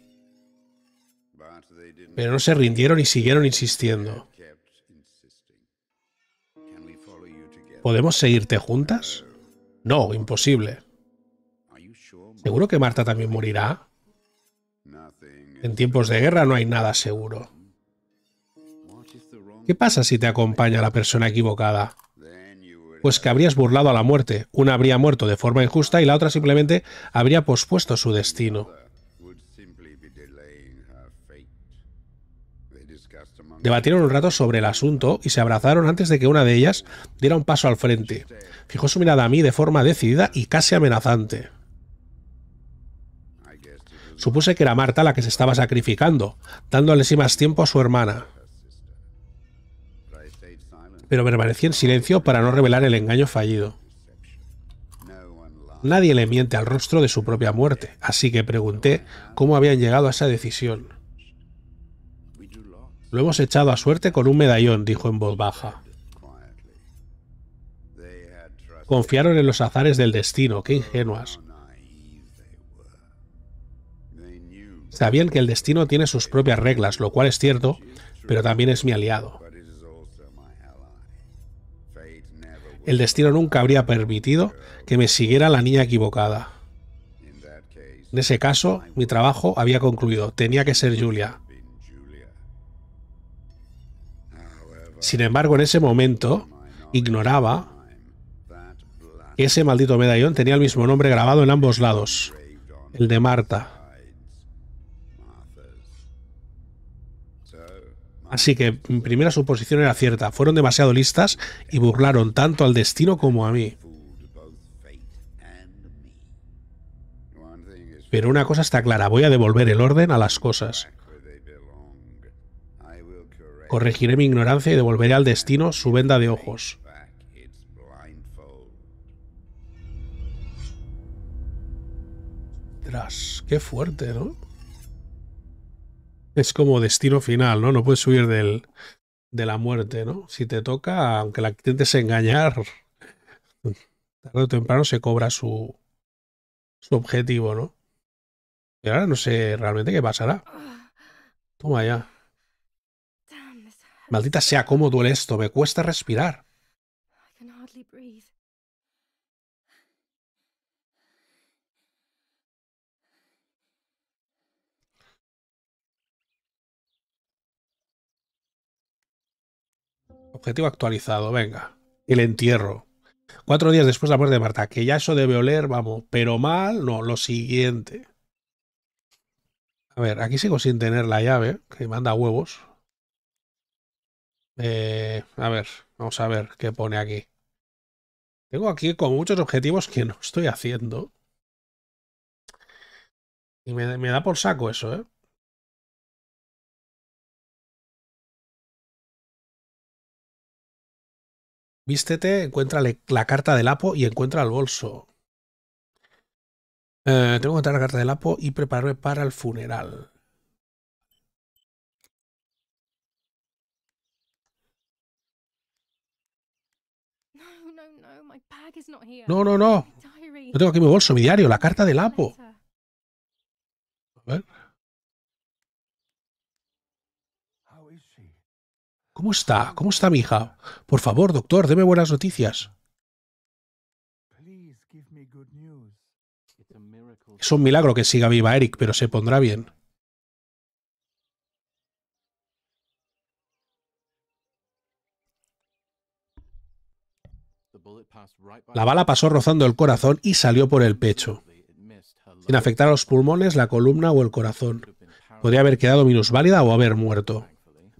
Pero no se rindieron y siguieron insistiendo. ¿Podemos seguirte juntas? No, imposible. ¿Seguro que Marta también morirá? En tiempos de guerra no hay nada seguro. ¿Qué pasa si te acompaña la persona equivocada? Pues que habrías burlado a la muerte. Una habría muerto de forma injusta y la otra simplemente habría pospuesto su destino. Debatieron un rato sobre el asunto y se abrazaron antes de que una de ellas diera un paso al frente. Fijó su mirada a mí de forma decidida y casi amenazante. Supuse que era Marta la que se estaba sacrificando, dándole así más tiempo a su hermana pero permanecí en silencio para no revelar el engaño fallido. Nadie le miente al rostro de su propia muerte, así que pregunté cómo habían llegado a esa decisión. Lo hemos echado a suerte con un medallón, dijo en voz baja. Confiaron en los azares del destino, qué ingenuas. Sabían que el destino tiene sus propias reglas, lo cual es cierto, pero también es mi aliado. el destino nunca habría permitido que me siguiera la niña equivocada. En ese caso, mi trabajo había concluido. Tenía que ser Julia. Sin embargo, en ese momento, ignoraba que ese maldito medallón tenía el mismo nombre grabado en ambos lados, el de Marta. Así que mi primera suposición era cierta. Fueron demasiado listas y burlaron tanto al destino como a mí. Pero una cosa está clara, voy a devolver el orden a las cosas. Corregiré mi ignorancia y devolveré al destino su venda de ojos. Tras, qué fuerte, ¿no? es como destino final, ¿no? No puedes subir del, de la muerte, ¿no? Si te toca, aunque la intentes engañar, tarde o temprano se cobra su, su objetivo, ¿no? Y ahora no sé realmente qué pasará. Toma ya. Ah. Maldita sea, cómo duele esto, me cuesta respirar. objetivo actualizado, venga. El entierro. Cuatro días después de la muerte de Marta, que ya eso debe oler, vamos, pero mal, no, lo siguiente. A ver, aquí sigo sin tener la llave, que manda huevos. Eh, a ver, vamos a ver qué pone aquí. Tengo aquí como muchos objetivos que no estoy haciendo. Y me da por saco eso, ¿eh? Vístete, encuentra la carta del Apo y encuentra el bolso. Eh, tengo que encontrar la carta del Apo y prepararme para el funeral. No, no, no. No tengo aquí mi bolso, mi diario, la carta del Apo. A ver. ¿Cómo está? ¿Cómo está mi hija? Por favor, doctor, deme buenas noticias. Es un milagro que siga viva Eric, pero se pondrá bien. La bala pasó rozando el corazón y salió por el pecho, sin afectar a los pulmones, la columna o el corazón. Podría haber quedado minusválida o haber muerto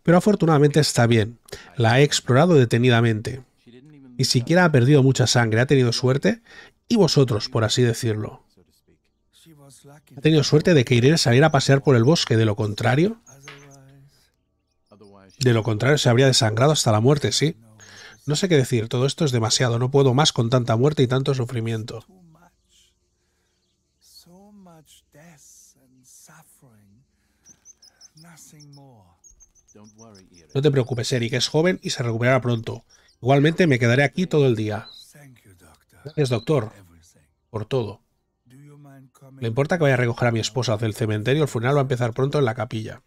pero afortunadamente está bien. La he explorado detenidamente. Ni siquiera ha perdido mucha sangre, ha tenido suerte, y vosotros, por así decirlo. Ha tenido suerte de que Irene saliera a pasear por el bosque, de lo contrario... De lo contrario, se habría desangrado hasta la muerte, sí. No sé qué decir, todo esto es demasiado, no puedo más con tanta muerte y tanto sufrimiento. No te preocupes, Eric, es joven y se recuperará pronto. Igualmente me quedaré aquí todo el día. Gracias, doctor, por todo. Le importa que vaya a recoger a mi esposa del cementerio. El funeral va a empezar pronto en la capilla.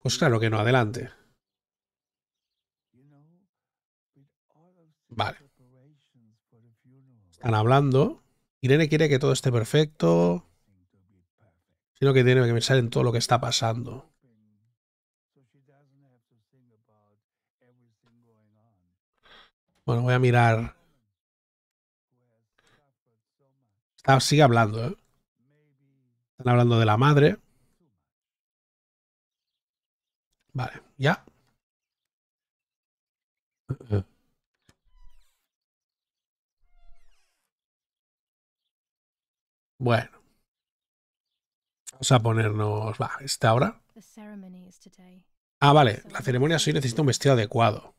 Pues claro que no, adelante. Vale. Están hablando. Irene quiere que todo esté perfecto sino que tiene que pensar en todo lo que está pasando. Bueno, voy a mirar. Está, sigue hablando, ¿eh? Están hablando de la madre. Vale, ya. Bueno a ponernos, va, esta hora. Ah, vale, la ceremonia sí necesita un vestido adecuado.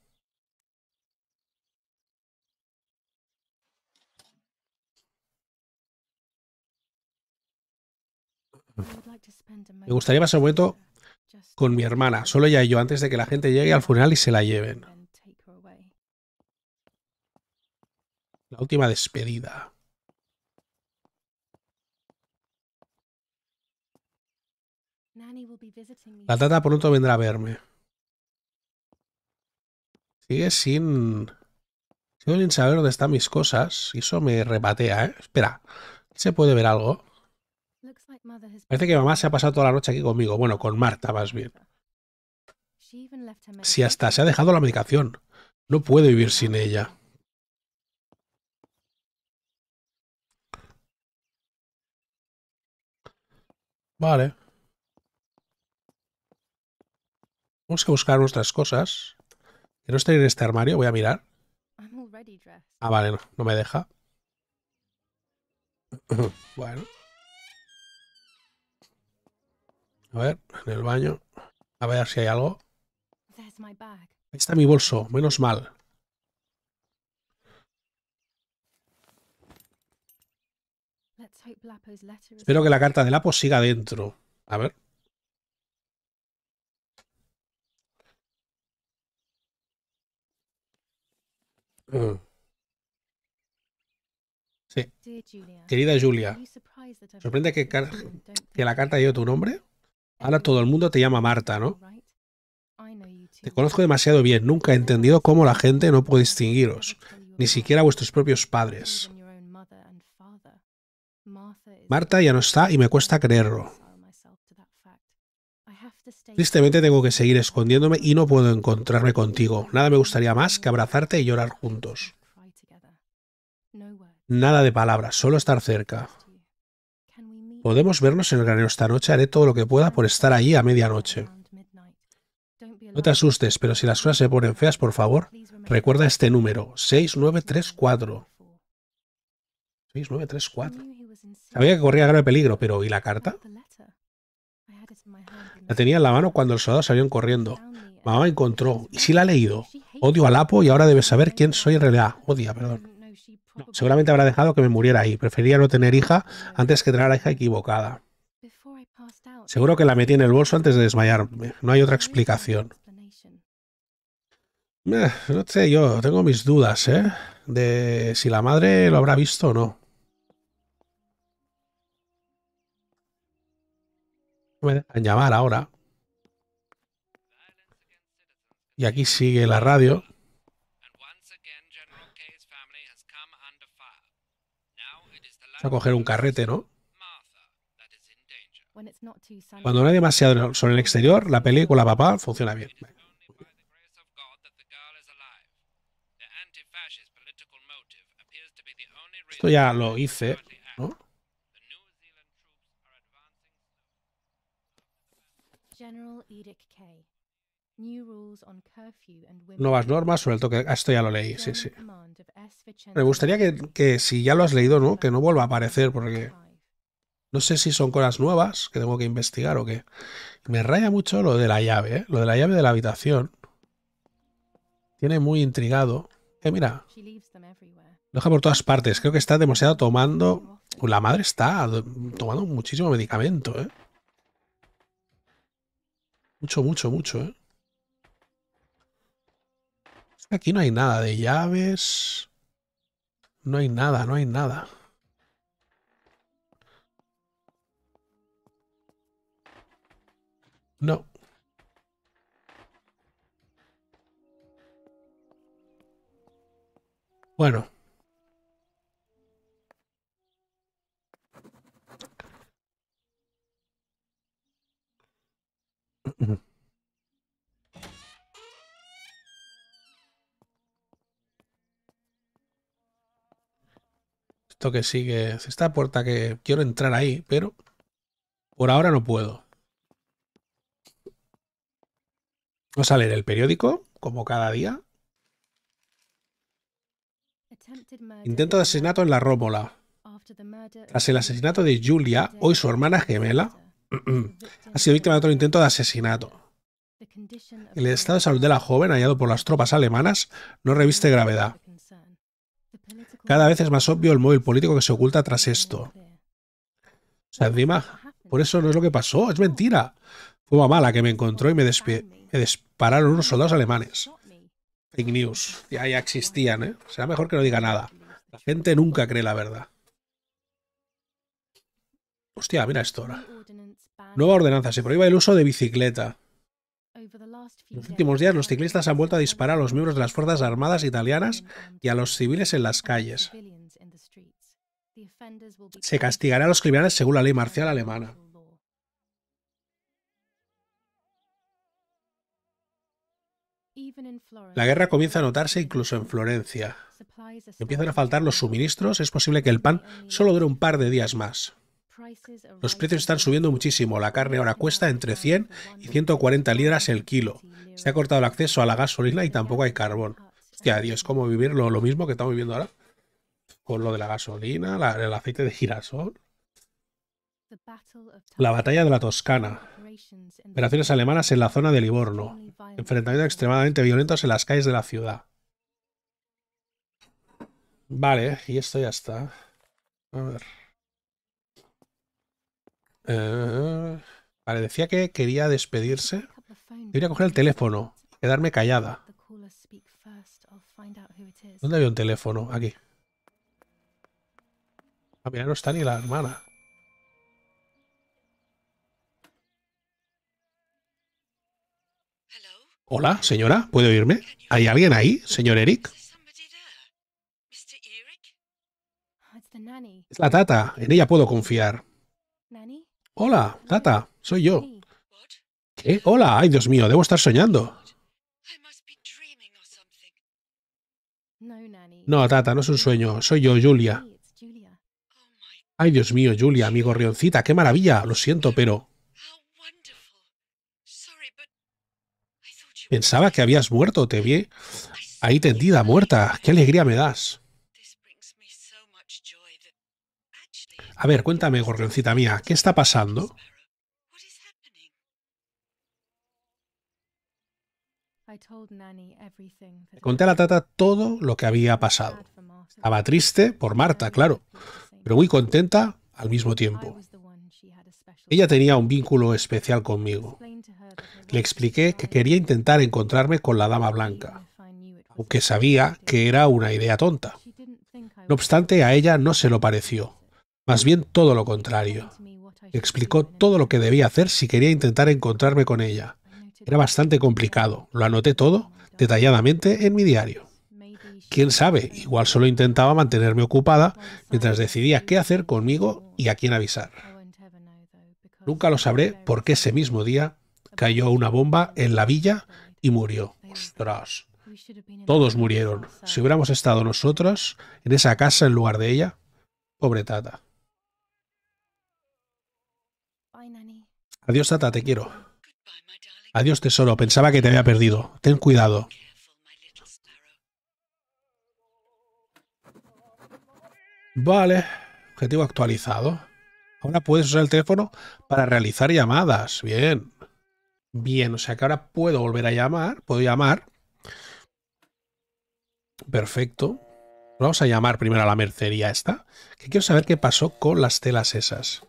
Me gustaría pasar un momento con mi hermana, solo ella y yo, antes de que la gente llegue al funeral y se la lleven. La última despedida. La tata pronto vendrá a verme. Sigue sin... Sigo sin saber dónde están mis cosas. Y eso me repatea, ¿eh? Espera. ¿Se puede ver algo? Parece que mamá se ha pasado toda la noche aquí conmigo. Bueno, con Marta, más bien. Si hasta se ha dejado la medicación. No puedo vivir sin ella. Vale. Vamos a buscar nuestras cosas. Que no en este armario, voy a mirar. Ah, vale, no, me deja. bueno. A ver, en el baño. A ver si hay algo. Ahí está mi bolso, menos mal. Espero que la carta de Lapo siga dentro. A ver. Mm. Sí. Querida Julia, sorprende que, que la carta lleve tu nombre. Ahora todo el mundo te llama Marta, ¿no? Te conozco demasiado bien, nunca he entendido cómo la gente no puede distinguiros, ni siquiera vuestros propios padres. Marta ya no está y me cuesta creerlo. Tristemente tengo que seguir escondiéndome y no puedo encontrarme contigo. Nada me gustaría más que abrazarte y llorar juntos. Nada de palabras, solo estar cerca. Podemos vernos en el granero esta noche, haré todo lo que pueda por estar allí a medianoche. No te asustes, pero si las cosas se ponen feas, por favor, recuerda este número, 6934. 6934. Sabía que corría grave peligro, pero ¿y la carta? La tenía en la mano cuando los soldados salieron corriendo. Mamá encontró, y si la ha leído. Odio al Apo y ahora debes saber quién soy en realidad. Odia, perdón. seguramente habrá dejado que me muriera ahí. Prefería no tener hija antes que tener a la hija equivocada. Seguro que la metí en el bolso antes de desmayarme. No hay otra explicación. Eh, no sé, yo tengo mis dudas, ¿eh? De si la madre lo habrá visto o no. Me dejan llamar ahora. Y aquí sigue la radio. Vamos a coger un carrete, ¿no? Cuando no hay demasiado en el exterior, la película con la papá funciona bien. Esto ya lo hice Nuevas normas sobre el toque Esto ya lo leí, sí, sí. Me gustaría que, si ya lo has leído, ¿no? Que no vuelva a aparecer porque... No sé si son cosas nuevas que tengo que investigar o qué. Me raya mucho lo de la llave, ¿eh? Lo de la llave de la habitación. Tiene muy intrigado. Eh, mira. Lo deja por todas partes. Creo que está demasiado tomando... La madre está tomando muchísimo medicamento, ¿eh? Mucho, mucho, mucho, ¿eh? Aquí no hay nada de llaves. No hay nada, no hay nada. No. Bueno. Esto que sigue. esta puerta que quiero entrar ahí, pero por ahora no puedo. Vamos a leer el periódico, como cada día. Intento de asesinato en la Rómola. Tras el asesinato de Julia, hoy su hermana gemela, ha sido víctima de otro intento de asesinato. El estado de salud de la joven, hallado por las tropas alemanas, no reviste gravedad. Cada vez es más obvio el móvil político que se oculta tras esto. O sea, encima, por eso no es lo que pasó, es mentira. Fue mamá la que me encontró y me, me dispararon unos soldados alemanes. Fake news, ya, ya existían, ¿eh? Será mejor que no diga nada. La gente nunca cree la verdad. Hostia, mira esto ahora. Nueva ordenanza. Se prohíbe el uso de bicicleta. En los últimos días, los ciclistas han vuelto a disparar a los miembros de las Fuerzas Armadas italianas y a los civiles en las calles. Se castigará a los criminales según la ley marcial alemana. La guerra comienza a notarse incluso en Florencia. Empiezan a faltar los suministros, es posible que el pan solo dure un par de días más. Los precios están subiendo muchísimo. La carne ahora cuesta entre 100 y 140 libras el kilo. Se ha cortado el acceso a la gasolina y tampoco hay carbón. Hostia, Dios, ¿cómo vivir lo, mismo que estamos viviendo ahora? Con lo de la gasolina, el aceite de girasol. La batalla de la Toscana. Operaciones alemanas en la zona de Livorno. Enfrentamientos extremadamente violentos en las calles de la ciudad. Vale, y esto ya está. A ver. Eh, vale, decía que quería despedirse. Debería coger el teléfono quedarme callada. ¿Dónde había un teléfono? Aquí. A ah, mira, no está ni la hermana. Hola, señora, ¿puede oírme? ¿Hay alguien ahí, señor Eric? Ah, es la tata, en ella puedo confiar. Hola, Tata, soy yo. ¿Qué? Hola, ay Dios mío, debo estar soñando. No, Tata, no es un sueño, soy yo, Julia. Ay Dios mío, Julia, mi gorrioncita, qué maravilla, lo siento, pero... Pensaba que habías muerto, te vi ahí tendida, muerta. ¡Qué alegría me das! A ver, cuéntame, gorrioncita mía, ¿qué está pasando? conté a la tata todo lo que había pasado. Estaba triste por Marta, claro, pero muy contenta al mismo tiempo. Ella tenía un vínculo especial conmigo. Le expliqué que quería intentar encontrarme con la Dama Blanca, aunque sabía que era una idea tonta. No obstante, a ella no se lo pareció. Más bien todo lo contrario. Explicó todo lo que debía hacer si quería intentar encontrarme con ella. Era bastante complicado. Lo anoté todo detalladamente en mi diario. Quién sabe, igual solo intentaba mantenerme ocupada mientras decidía qué hacer conmigo y a quién avisar. Nunca lo sabré porque ese mismo día cayó una bomba en la villa y murió. ¡Ostras! Todos murieron. Si hubiéramos estado nosotros en esa casa en lugar de ella, pobre tata. Adiós, Tata, te quiero. Adiós, tesoro. Pensaba que te había perdido. Ten cuidado. Vale. Objetivo actualizado. Ahora puedes usar el teléfono para realizar llamadas. Bien. Bien, o sea que ahora puedo volver a llamar. Puedo llamar. Perfecto. Vamos a llamar primero a la mercería esta. Que quiero saber qué pasó con las telas esas.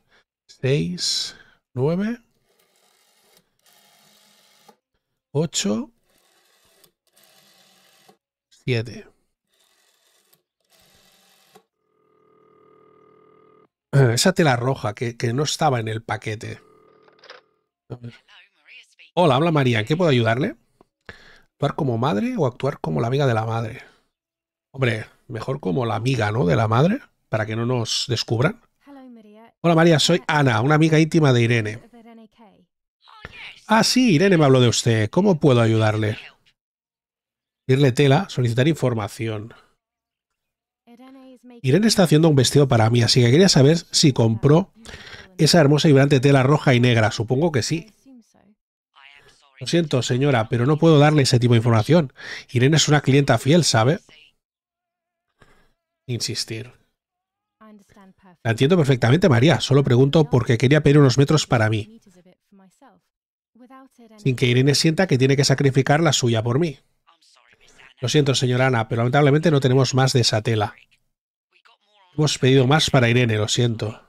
6, 9... 8, 7. Eh, esa tela roja que, no estaba en el paquete. Hola, habla María. ¿En qué puedo ayudarle? ¿Actuar como madre o actuar como la amiga de la madre? Hombre, mejor como la amiga, ¿no? De la madre, para que no nos descubran. Hola María, soy Ana, una amiga íntima de Irene. Ah, sí, Irene me habló de usted. ¿Cómo puedo ayudarle? Irle tela, solicitar información. Irene está haciendo un vestido para mí, así que quería saber si compró esa hermosa y vibrante tela roja y negra. Supongo que sí. Lo siento, señora, pero no puedo darle ese tipo de información. Irene es una clienta fiel, ¿sabe? Insistir. La entiendo perfectamente, María. Solo pregunto porque quería pedir unos metros para mí sin que Irene sienta que tiene que sacrificar la suya por mí. Lo siento, señora Ana, pero lamentablemente no tenemos más de esa tela. Hemos pedido más para Irene, lo siento.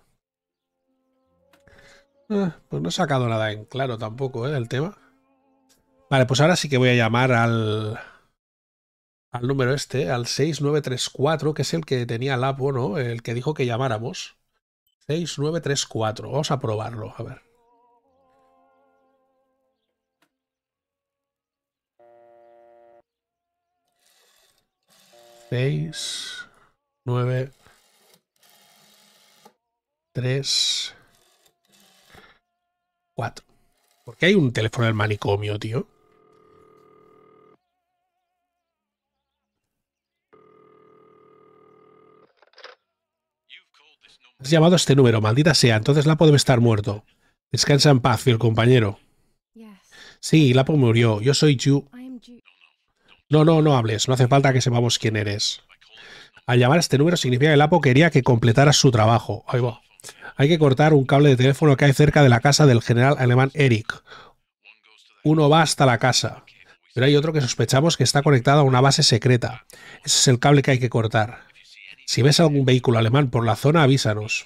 Ah, pues no he sacado nada en claro tampoco ¿eh? el tema. Vale, pues ahora sí que voy a llamar al, al número este, al 6934, que es el que tenía Lapo, ¿no? El que dijo que llamáramos. 6934. Vamos a probarlo, a ver. 6, 9, 3, 4. ¿Por qué hay un teléfono del manicomio, tío? Has llamado a este número, maldita sea, entonces Lapo debe estar muerto. Descansa en paz, fiel compañero. Sí, Lapo murió. Yo soy Chu. No, no, no hables, no hace falta que sepamos quién eres. Al llamar a este número significa que el Apo quería que completara su trabajo. Hay que cortar un cable de teléfono que hay cerca de la casa del general alemán Eric. Uno va hasta la casa, pero hay otro que sospechamos que está conectado a una base secreta. Ese es el cable que hay que cortar. Si ves algún vehículo alemán por la zona, avísanos.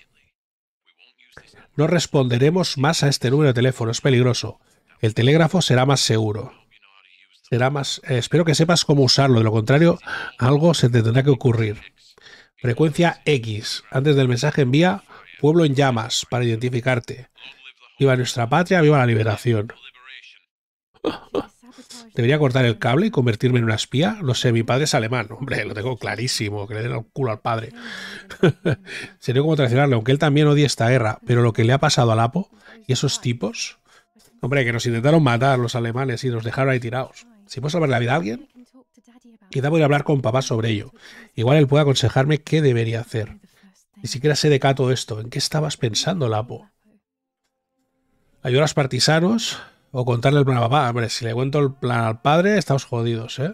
No responderemos más a este número de teléfono, es peligroso. El telégrafo será más seguro. Eh, espero que sepas cómo usarlo, de lo contrario, algo se te tendrá que ocurrir. Frecuencia X. Antes del mensaje envía pueblo en llamas para identificarte. Viva nuestra patria, viva la liberación. ¿Debería cortar el cable y convertirme en una espía? No sé, mi padre es alemán. Hombre, lo tengo clarísimo, que le den el culo al padre. Sería como traicionarle, aunque él también odie esta guerra. Pero lo que le ha pasado al Apo y esos tipos... Hombre, que nos intentaron matar los alemanes y nos dejaron ahí tirados. Si puedo salvar la vida a alguien, quizá voy a hablar con papá sobre ello. Igual él puede aconsejarme qué debería hacer. Ni siquiera sé de qué todo esto. ¿En qué estabas pensando, Lapo? ¿Ayudar a los partisanos o contarle el plan a papá? Hombre, si le cuento el plan al padre, estamos jodidos, ¿eh?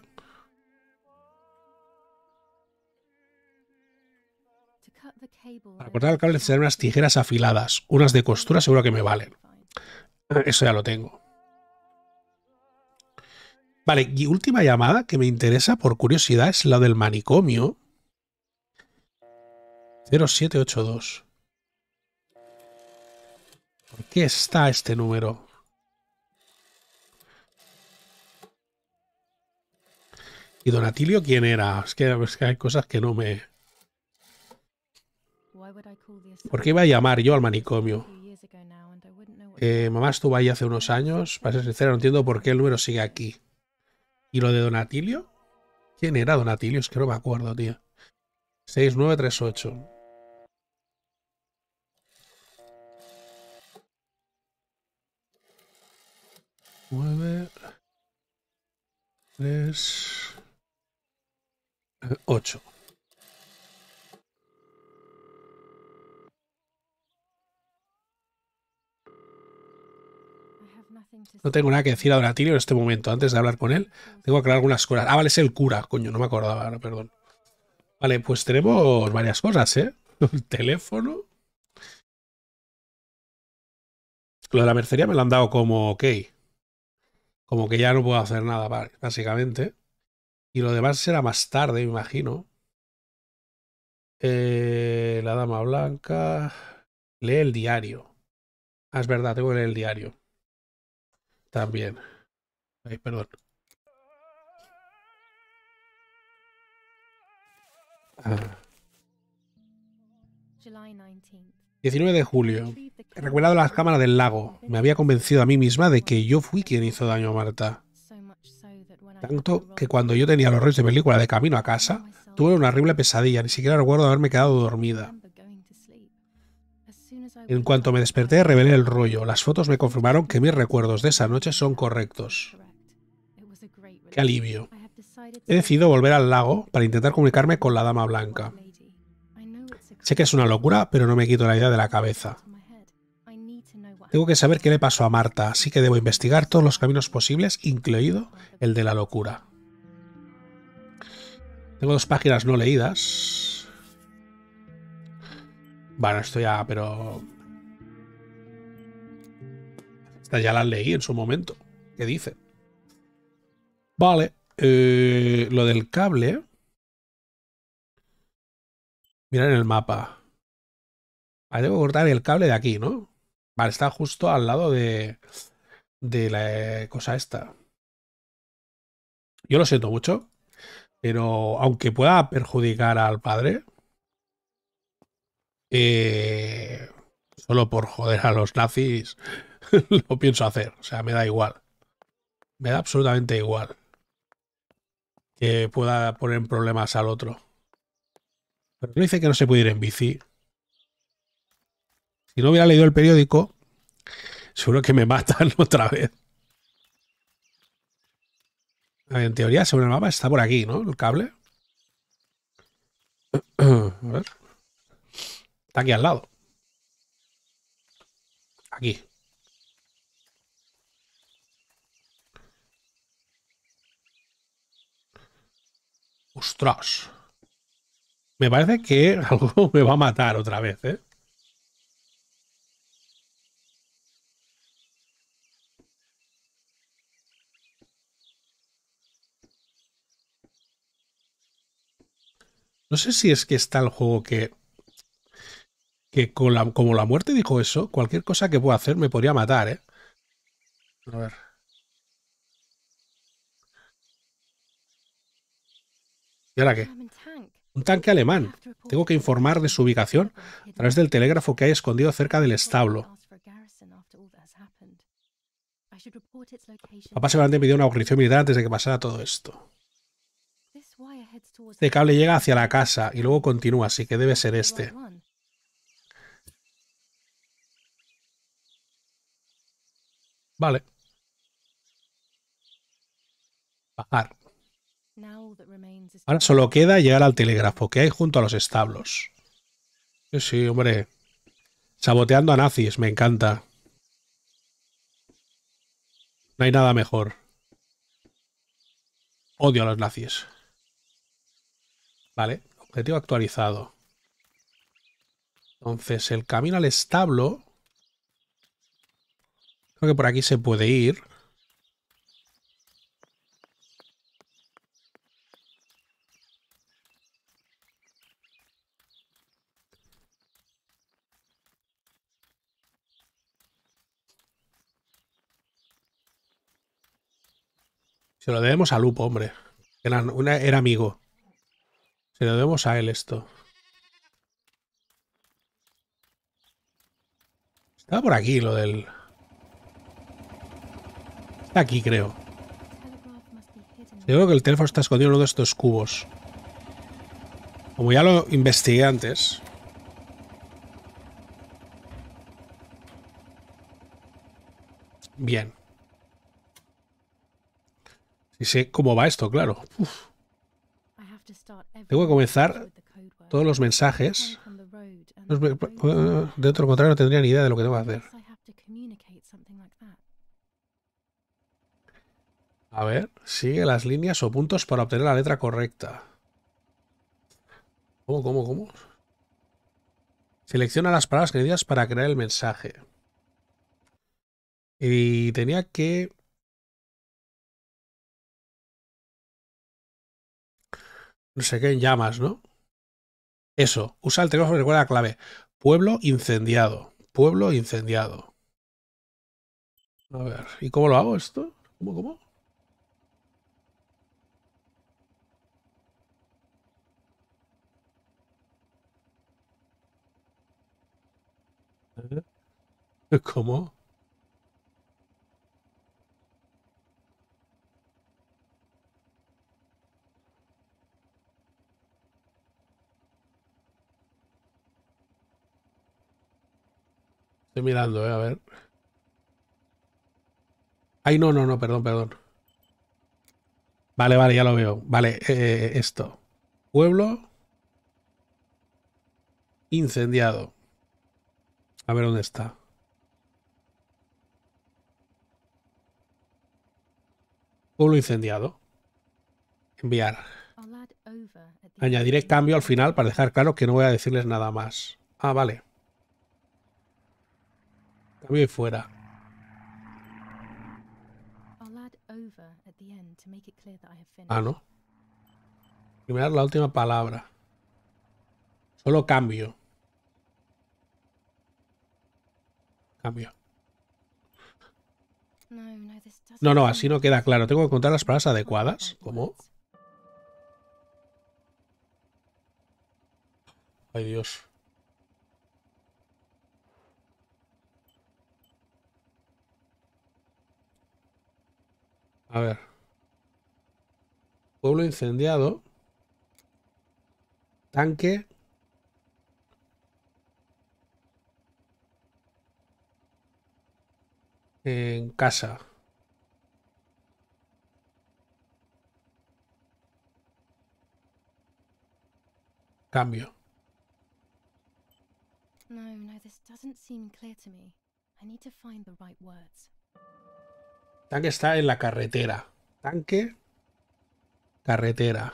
Para cortar el cable necesitaré unas tijeras afiladas. Unas de costura seguro que me valen. Eso ya lo tengo. Vale, y última llamada que me interesa por curiosidad es la del manicomio. 0782. ¿Por qué está este número? ¿Y Donatilio, quién era? Es que, hay cosas que no me... ¿Por qué iba a llamar yo al manicomio? Eh, mamá estuvo ahí hace unos años. Para ser sincera, no entiendo por qué el número sigue aquí. ¿Y lo de Donatilio? ¿Quién era Donatilio? Es que no me acuerdo, tío. 6938. 9. 3. 8. No tengo nada que decir a Tilio, en este momento. Antes de hablar con él, tengo que aclarar algunas cosas. Ah, vale, es el cura, coño, no me acordaba, perdón. Vale, pues tenemos varias cosas, ¿eh? El teléfono. Lo de la mercería me lo han dado como ok. Como que ya no puedo hacer nada, básicamente. Y lo demás será más tarde, me imagino. Eh, la dama blanca. Lee el diario. Ah, es verdad, tengo que leer el diario. También. perdón. 19 ah. de julio. He las cámaras del lago. Me había convencido a mí misma de que yo fui quien hizo daño a Marta. Tanto que cuando yo tenía los rollos de película de camino a casa, tuve una horrible pesadilla. Ni siquiera recuerdo haberme quedado dormida. En cuanto me desperté, revelé el rollo. Las fotos me confirmaron que mis recuerdos de esa noche son correctos. Qué alivio. He decidido volver al lago para intentar comunicarme con la Dama Blanca. Sé que es una locura, pero no me quito la idea de la cabeza. Tengo que saber qué le pasó a Marta, así que debo investigar todos los caminos posibles, incluido el de la locura. Tengo dos páginas no leídas. Bueno, esto ya, pero estas ya las leí en su momento. ¿Qué dice? Vale. Eh, lo del cable. Mira en el mapa. Ahí debo cortar el cable de aquí, ¿no? Vale, está justo al lado de, de la eh, cosa esta. Yo lo siento mucho, pero aunque pueda perjudicar al padre, eh, solo por joder a los nazis, lo pienso hacer. O sea, me da igual. Me da absolutamente igual que pueda poner problemas al otro. Pero no dice que no se puede ir en bici. Si no hubiera leído el periódico, seguro que me matan otra vez. en teoría, sobre el mapa, está por aquí, ¿no? El cable. Está aquí al lado. Aquí. Ostras. Me parece que algo me va a matar otra vez, ¿eh? No sé si es que está el juego que. Que con como la muerte dijo eso, cualquier cosa que pueda hacer me podría matar, ¿eh? A ver. ¿Y ahora qué? Un tanque alemán. Tengo que informar de su ubicación a través del telégrafo que hay escondido cerca del establo. Papá seguramente pidió una guarnición militar antes de que pasara todo esto. Este cable llega hacia la casa y luego continúa, así que debe ser este. Vale. Bajar. Ahora solo queda llegar al telégrafo que hay junto a los establos. Sí, hombre. Saboteando a nazis, me encanta. No hay nada mejor. Odio a los nazis. Vale, objetivo actualizado. Entonces, el camino al establo... Creo que por aquí se puede ir. Se lo debemos a Lupo, hombre. Era, amigo. Se lo debemos a él esto. Estaba por aquí lo del... Está aquí, creo. creo que el teléfono está escondido en uno de estos cubos. Como ya lo investigué antes, Bien. Y sé cómo va esto, claro. Tengo que comenzar todos los mensajes. Eh, de otro contrario no tendría ni idea de lo que tengo que hacer. A ver, sigue las líneas o puntos para obtener la letra correcta. ¿Cómo, cómo, cómo? Selecciona las palabras que necesitas para crear el mensaje. Y tenía que no sé qué, en llamas, ¿no? Eso, usa el teléfono recuerda la clave. Pueblo incendiado. Pueblo incendiado. A ver, ¿y cómo lo hago esto? ¿Cómo, cómo? ¿Cómo? Estoy mirando, eh, a ver. Ay, no, no, no, perdón, perdón. Vale, vale, ya lo veo. Vale, eh, eh, esto. Pueblo incendiado. A ver dónde está. Pueblo incendiado. Enviar. Añadiré cambio al final para dejar claro que no voy a decirles nada más. Ah, vale. Voy fuera. Ah, no. Primero la última palabra. Solo cambio. Cambio. No, no, así no queda claro. Tengo que contar las palabras adecuadas. ¿Cómo? Ay, Dios. A ver. Pueblo incendiado. Tanque. En casa. Cambio. No, no, this doesn't seem clear to me. I need to find the right words. Tanque está en la carretera. Tanque. Carretera.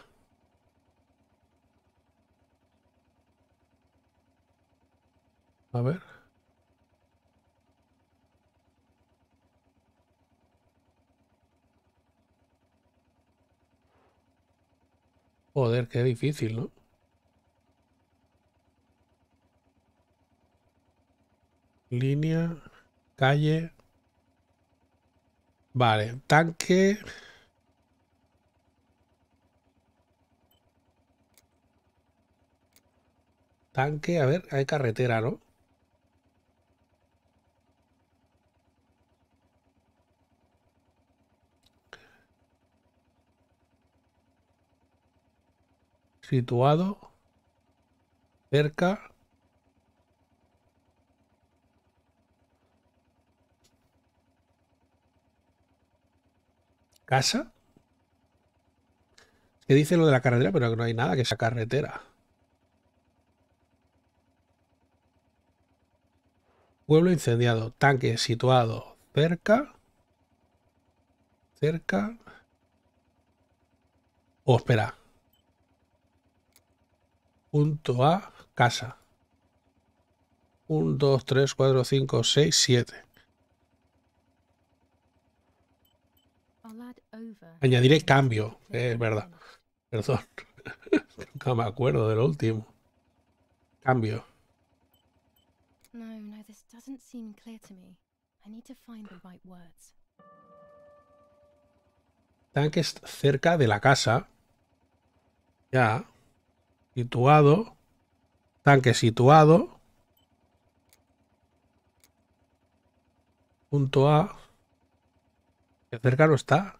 A ver. Joder, qué difícil, ¿no? Línea, calle, Vale, tanque. Tanque, a ver, hay carretera, ¿no? Situado cerca ¿Casa? Es que dice lo de la carretera, pero no hay nada que sea carretera. Pueblo incendiado. Tanque situado cerca. Cerca. O espera. Punto A, casa. 1, 2, 3, 4, 5, 6, 7. Añadiré cambio, eh, es verdad. Perdón. Nunca me acuerdo de lo último. Cambio. No, no, Tanques cerca de la casa. Ya. Situado. Tanque situado. Punto A. Que cerca no está.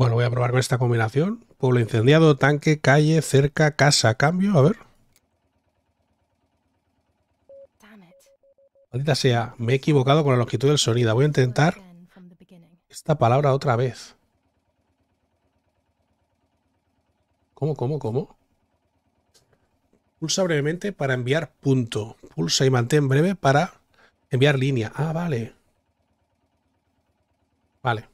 Bueno, voy a probar con esta combinación. Pueblo incendiado, tanque, calle, cerca, casa, cambio, a ver. Maldita sea, me he equivocado con la longitud del sonido. Voy a intentar esta palabra otra vez. ¿Cómo, cómo, cómo? Pulsa brevemente para enviar punto. Pulsa y mantén breve para enviar línea. Ah, vale. Vale.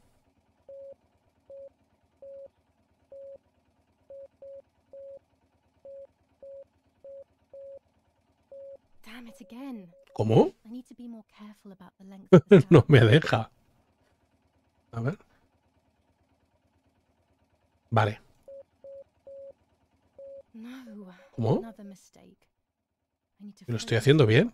¿Cómo? no me deja. A ver. Vale. ¿Cómo? ¿Lo estoy haciendo bien?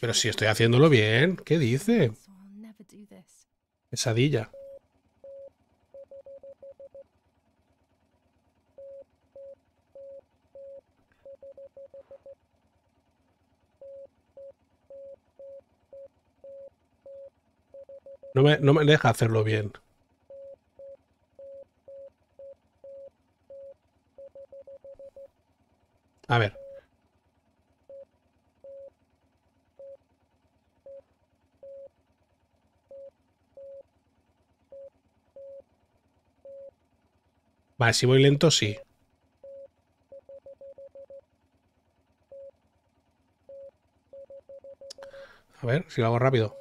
Pero si estoy haciéndolo bien, ¿qué dice? Pesadilla. No me, no me deja hacerlo bien. A ver. Vale, si voy lento, sí. A ver, si lo hago rápido.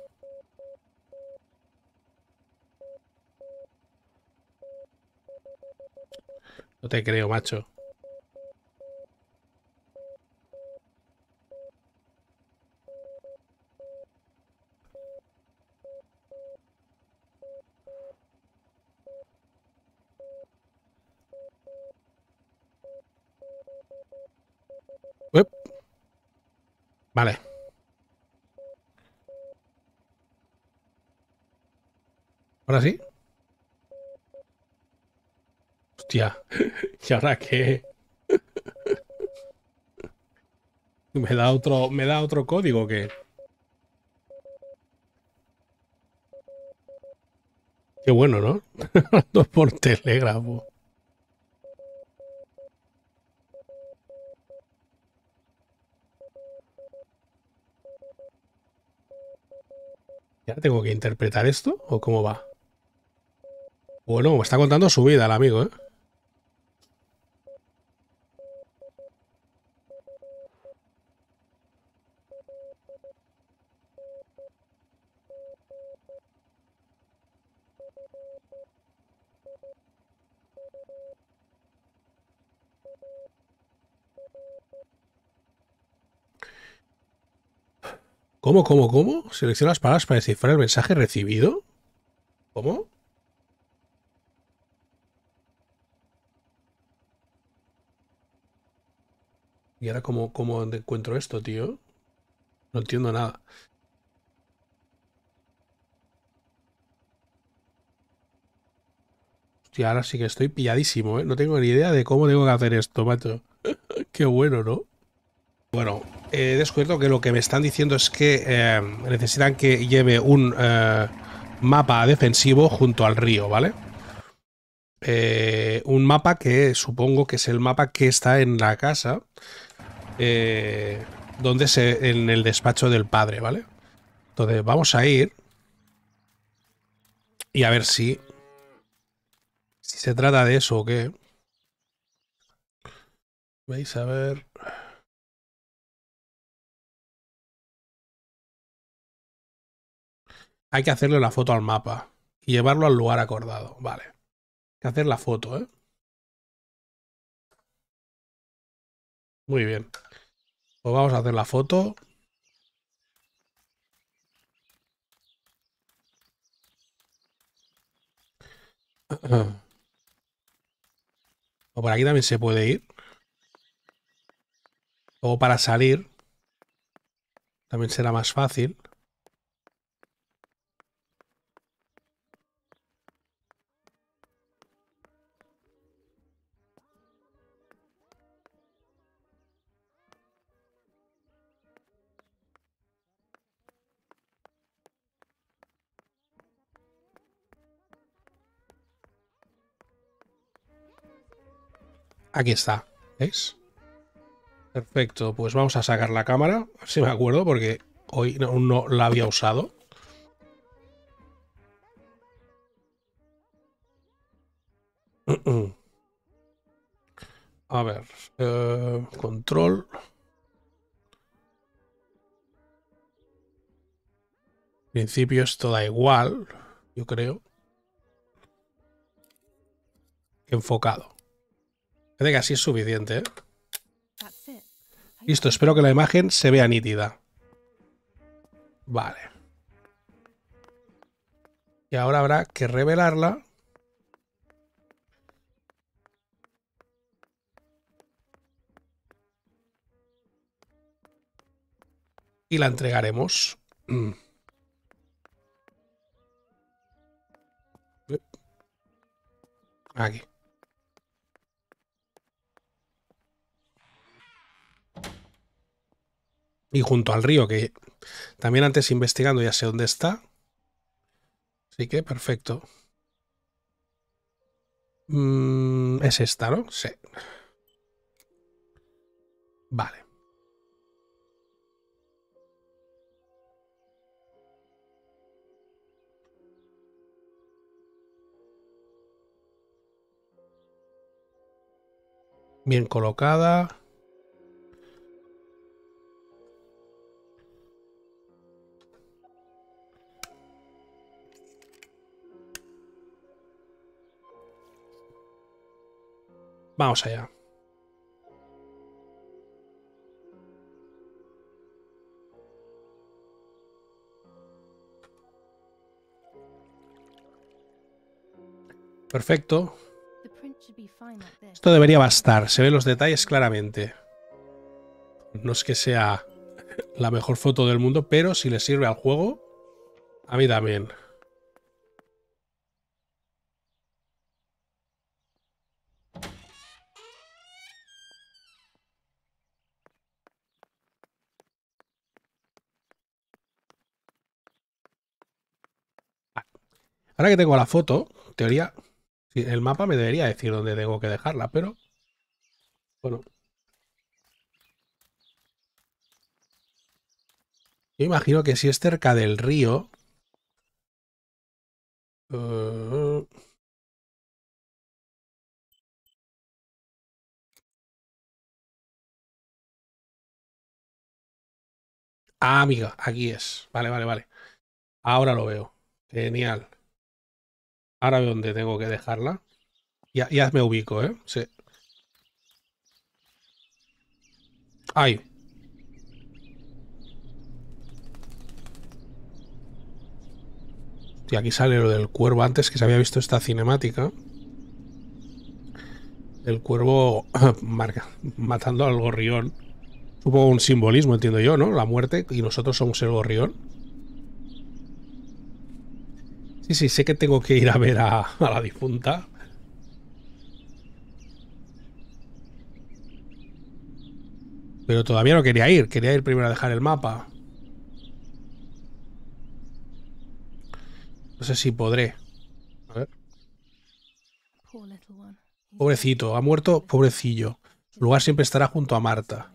No te creo, macho. Vale. ¿Ahora sí? Hostia. ¿Y ahora qué? ¿Me da otro, me da otro código que... Qué bueno, ¿no? por telégrafo. ¿Ya tengo que interpretar esto o cómo va? Bueno, me está contando su vida el amigo, ¿eh? ¿Cómo, cómo, cómo? selecciono las palabras para descifrar el mensaje recibido. ¿Cómo? ¿Y ahora cómo, cómo encuentro esto, tío? No entiendo nada. Hostia, ahora sí que estoy pilladísimo, ¿eh? No tengo ni idea de cómo tengo que hacer esto, macho. Qué bueno, ¿no? Bueno, he descubierto que lo que me están diciendo es que eh, necesitan que lleve un eh, mapa defensivo junto al río, ¿vale? Eh, un mapa que supongo que es el mapa que está en la casa, donde se, en el despacho del padre, ¿vale? Entonces vamos a ir y a ver si, si se trata de eso o qué. Veis a ver. Hay que hacerle la foto al mapa y llevarlo al lugar acordado. Vale. Hay que hacer la foto, ¿eh? Muy bien. Pues vamos a hacer la foto. O por aquí también se puede ir. O para salir también será más fácil. Aquí está, ¿veis? Perfecto, pues vamos a sacar la cámara, si me acuerdo, porque hoy no, la había usado. A ver, eh, control. En principio es da igual, yo creo. Enfocado que así es suficiente. ¿eh? Listo, espero que la imagen se vea nítida. Vale. Y ahora habrá que revelarla. Y la entregaremos. Mm. Aquí. Y junto al río, que también antes investigando ya sé dónde está. Así que perfecto. Mm, es esta, ¿no? Sí. Vale. Bien colocada. Vamos allá. Perfecto. Esto debería bastar, se ven los detalles claramente. No es que sea la mejor foto del mundo, pero si le sirve al juego, a mí también. Ahora que tengo la foto, en teoría, el mapa me debería decir dónde tengo que dejarla, pero... Bueno. Yo imagino que si es cerca del río... Eh, ah, amiga, aquí es. Vale, vale, vale. Ahora lo veo. Genial. Ahora veo dónde tengo que dejarla. Ya, ya me ubico, ¿eh? Sí. ¡Ay! Y aquí sale lo del cuervo antes que se había visto esta cinemática. El cuervo marca, matando al gorrión. Supongo un simbolismo, entiendo yo, ¿no? La muerte y nosotros somos el gorrión. Sí, sé que tengo que ir a ver a, a la difunta. Pero todavía no quería ir, quería ir primero a dejar el mapa. No sé si podré. A ver. Pobrecito, ha muerto, pobrecillo. Su lugar siempre estará junto a Marta.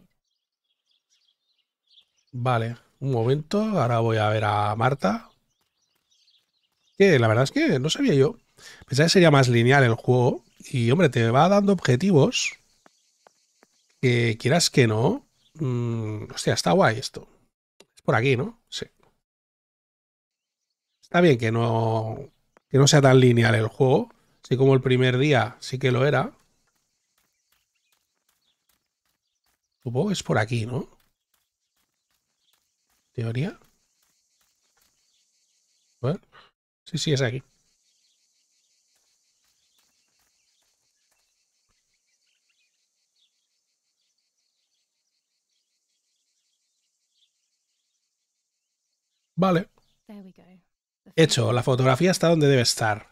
Vale, un momento, ahora voy a ver a Marta que la verdad es que no sabía yo. Pensaba que sería más lineal el juego. Y hombre, te va dando objetivos que quieras que no. o mm, hostia, está guay esto. Es por aquí, ¿no? Sí. Está bien que no, que no sea tan lineal el juego. Así como el primer día sí que lo era. Supongo que es por aquí, ¿no? Teoría. Sí, sí, es aquí. Vale. Hecho, la fotografía está donde debe estar.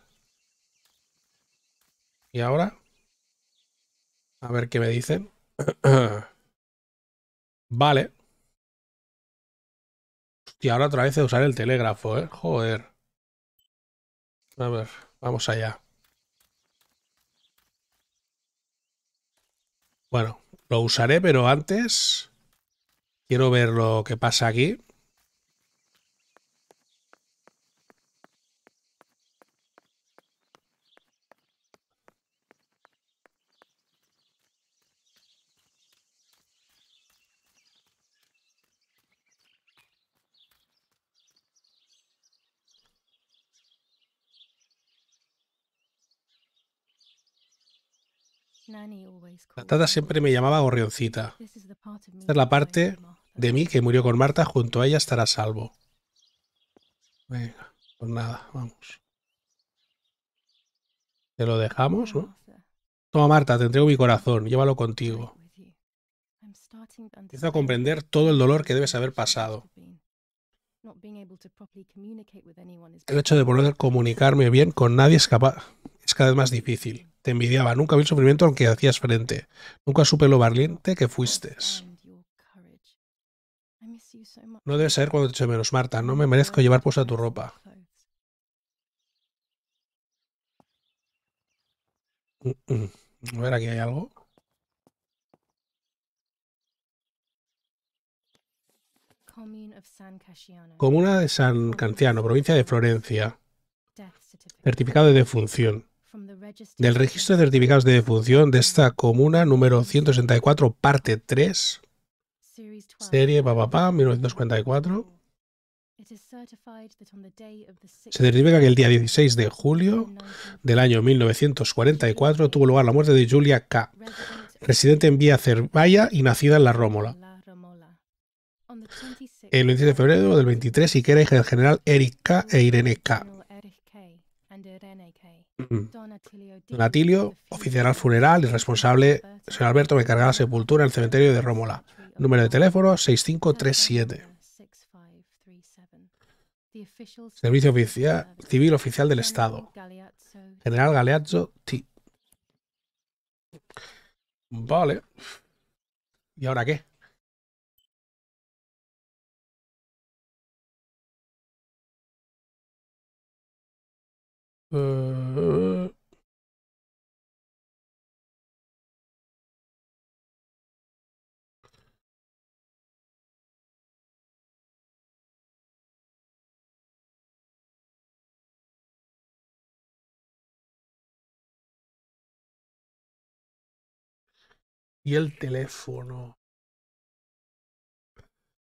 Y ahora, a ver qué me dicen. vale. Y ahora otra vez de usar el telégrafo, ¿eh? Joder. A ver, vamos allá. Bueno, lo usaré, pero antes quiero ver lo que pasa aquí. La tata siempre me llamaba gorrioncita. Esta es la parte de mí que murió con Marta, junto a ella estará salvo. Venga, pues nada, vamos. Te lo dejamos, ¿no? Toma Marta, te entrego mi corazón, llévalo contigo. Empiezo a comprender todo el dolor que debes haber pasado. El hecho de poder comunicarme bien con nadie es capaz es cada vez más difícil. Te envidiaba, nunca vi el sufrimiento aunque hacías frente. Nunca supe lo valiente que fuiste. No debe ser cuando te eché menos, Marta. No me merezco llevar puesta tu ropa. Mm, mm. A ver, aquí hay algo. Comuna de San Canciano, provincia de Florencia. Certificado de defunción del registro de certificados de defunción de esta comuna número 164, parte 3, serie papapá, 1944. Se certifica que el día 16 de julio del año 1944 tuvo lugar la muerte de Julia K., residente en Vía Cervaya y nacida en La Rómola. El 26 de febrero del 23 y que era hija del general Eric K. e Irene K. Mm. Don Atilio, oficial al funeral y responsable, señor Alberto, me cargará la sepultura en el cementerio de Rómola. Número de teléfono 6537. Servicio Civil Oficial del Estado. General Galeazzo T. Vale. ¿Y ahora qué? y el teléfono.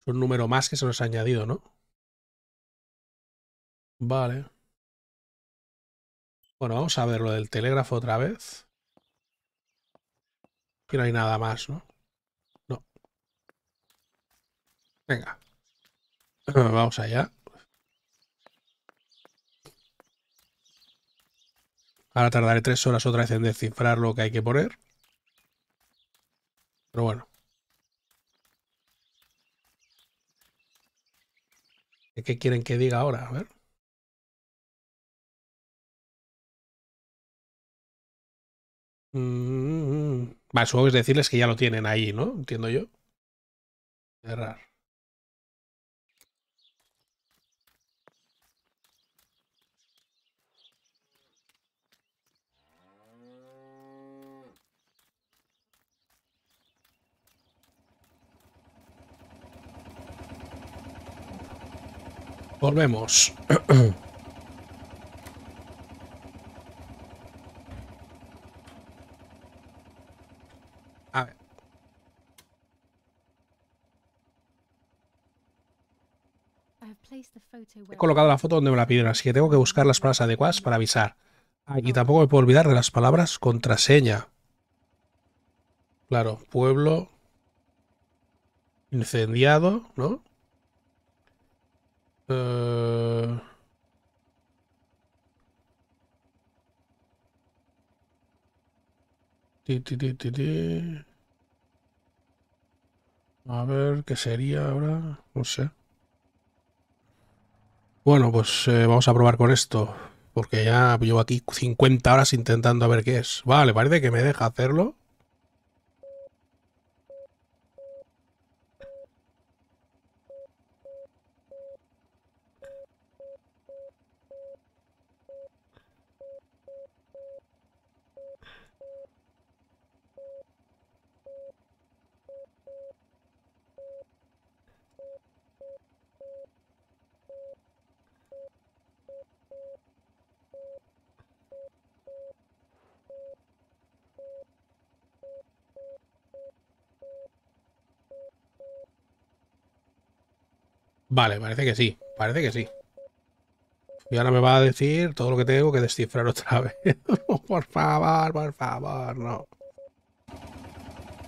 Es un número más que se nos ha añadido, ¿no? Vale. Bueno, vamos a ver lo del telégrafo otra vez. Que no hay nada más, ¿no? No. Venga. Vamos allá. Ahora tardaré tres horas otra vez en descifrar lo que hay que poner. Pero bueno. ¿Qué quieren que diga ahora? A ver. Mm, vale, supongo es decirles que ya lo tienen ahí, ¿no? Entiendo yo. Cerrar. Volvemos. He colocado la foto donde me la pidieron, así que tengo que buscar las palabras adecuadas para avisar. Y tampoco me puedo olvidar de las palabras contraseña. Claro, pueblo incendiado, ¿no? Eh, A ver, ¿qué sería ahora? No sé. Bueno, pues eh, vamos a probar con esto, porque ya llevo aquí 50 horas intentando a ver qué es. Vale, parece que me deja hacerlo. Vale, parece que sí. Parece que sí. Y ahora me va a decir todo lo que tengo que descifrar otra vez. por favor, por favor, no.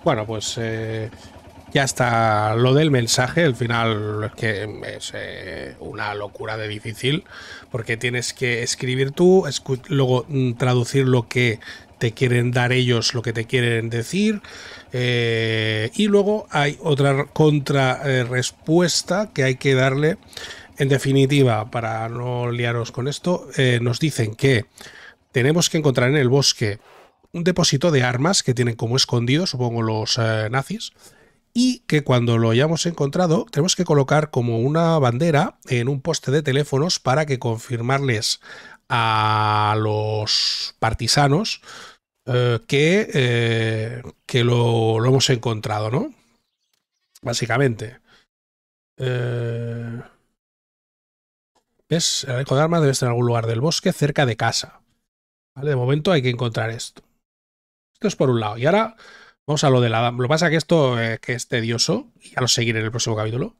Bueno, pues eh, ya está lo del mensaje. Al final es que es eh, una locura de difícil porque tienes que escribir tú, luego mm, traducir lo que te quieren dar ellos lo que te quieren decir. Eh, y luego hay otra contrarrespuesta eh, que hay que darle. En definitiva, para no liaros con esto, eh, nos dicen que tenemos que encontrar en el bosque un depósito de armas que tienen como escondido, supongo, los nazis y que cuando lo hayamos encontrado tenemos que colocar como una bandera en un poste de teléfonos para que confirmarles a los partisanos eh, que, eh, que lo, hemos encontrado, ¿no? Básicamente. Eh, ¿Ves? El eco de debe estar en algún lugar del bosque, cerca de casa. ¿Vale? De momento hay que encontrar esto. Esto es por un lado. Y ahora vamos a lo de la... Lo que pasa es que esto que es tedioso, y ya lo seguiré en el próximo capítulo.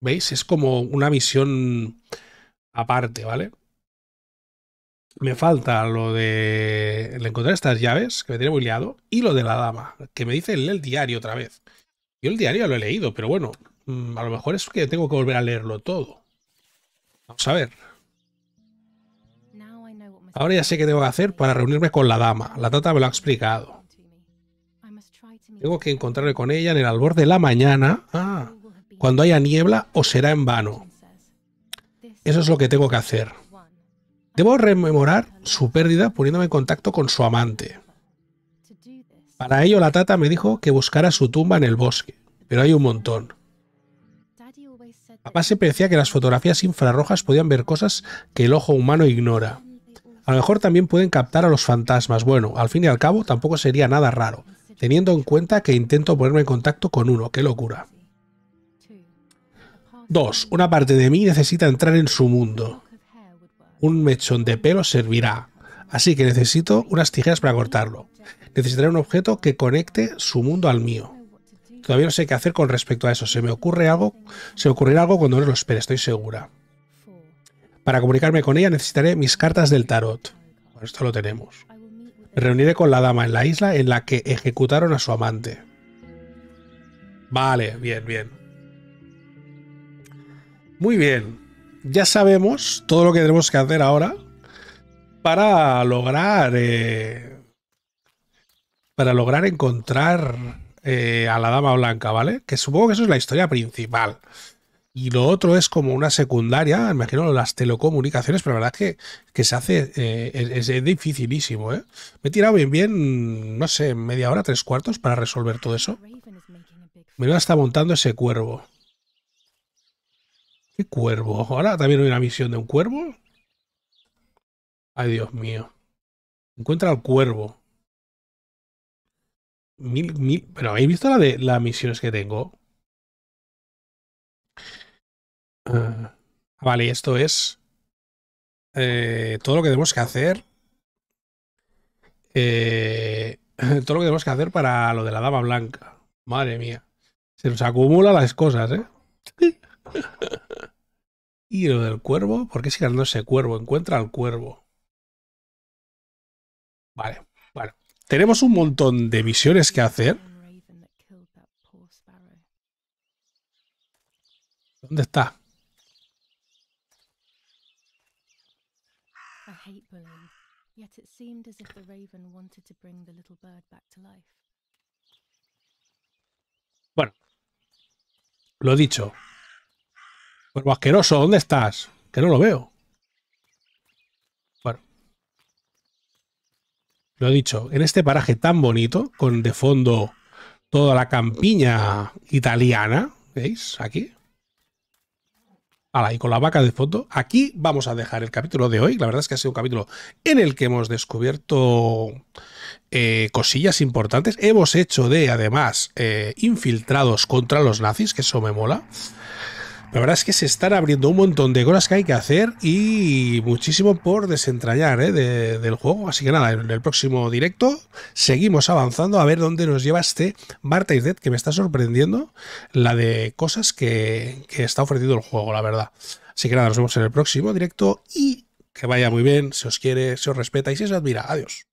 ¿Veis? Es como una misión aparte, ¿vale? Me falta lo de encontrar estas llaves, que me tiene muy liado, y lo de la dama, que me dice el, el diario otra vez. Yo el diario lo he leído, pero bueno, mm, a lo mejor es que tengo que volver a leerlo todo. Vamos a ver. Ahora ya sé qué tengo que hacer para reunirme con la dama. La tata me lo ha explicado. Tengo que encontrarme con ella en el albor de la mañana. Ah. Cuando haya niebla, o será en vano. Eso es lo que tengo que hacer. Debo rememorar su pérdida poniéndome en contacto con su amante. Para ello la tata me dijo que buscara su tumba en el bosque, pero hay un montón. Papá siempre decía que las fotografías infrarrojas podían ver cosas que el ojo humano ignora. A lo mejor también pueden captar a los fantasmas. Bueno, al fin y al cabo tampoco sería nada raro, teniendo en cuenta que intento ponerme en contacto con uno. ¡Qué locura! 2. Una parte de mí necesita entrar en su mundo. Un mechón de pelo servirá. Así que necesito unas tijeras para cortarlo. Necesitaré un objeto que conecte su mundo al mío. Todavía no sé qué hacer con respecto a eso. Se me ocurre algo, se me ocurrirá algo cuando no lo espere, estoy segura. Para comunicarme con ella necesitaré mis cartas del tarot. esto lo tenemos. Me reuniré con la dama en la isla en la que ejecutaron a su amante. Vale, bien, bien. Muy bien, ya sabemos todo lo que tenemos que hacer ahora para lograr eh, para lograr encontrar eh, a la dama blanca, ¿vale? Que supongo que eso es la historia principal. Y lo otro es como una secundaria, imagino las telecomunicaciones, pero la verdad es que, que se hace, eh, es, dificilísimo, ¿eh? Me he tirado bien, bien, no sé, media hora, tres cuartos para resolver todo eso. Menuda está montando ese cuervo cuervo? Ahora también hay una misión de un cuervo. Ay, Dios mío. Encuentra al cuervo. Mil, mil. Pero ¿habéis visto la de las misiones que tengo? Ah, vale, esto es eh, todo lo que tenemos que hacer. Eh, todo lo que tenemos que hacer para lo de la dama blanca. Madre mía. Se nos acumulan las cosas, ¿eh? ¿Y lo del cuervo? ¿Por qué sigue ese cuervo? Encuentra al cuervo. Vale, bueno Tenemos un montón de misiones que hacer. ¿Dónde está? Bueno, lo dicho, pues, pues, asqueroso, ¿dónde estás? Que no lo veo. Bueno. Lo he dicho, en este paraje tan bonito, con de fondo toda la campiña italiana, ¿veis? Aquí. y con la vaca de fondo, aquí vamos a dejar el capítulo de hoy. La verdad es que ha sido un capítulo en el que hemos descubierto eh, cosillas importantes. Hemos hecho de, además, eh, infiltrados contra los nazis, que eso me mola. La verdad es que se están abriendo un montón de cosas que hay que hacer y muchísimo por desentrañar ¿eh? del juego. Así que nada, en el próximo directo seguimos avanzando a ver dónde nos lleva este Marta Dead, que me está sorprendiendo la de cosas que, que está ofreciendo el juego, la verdad. Así que nada, nos vemos en el próximo directo y que vaya muy bien, se os quiere, se os respeta y se os admira. Adiós.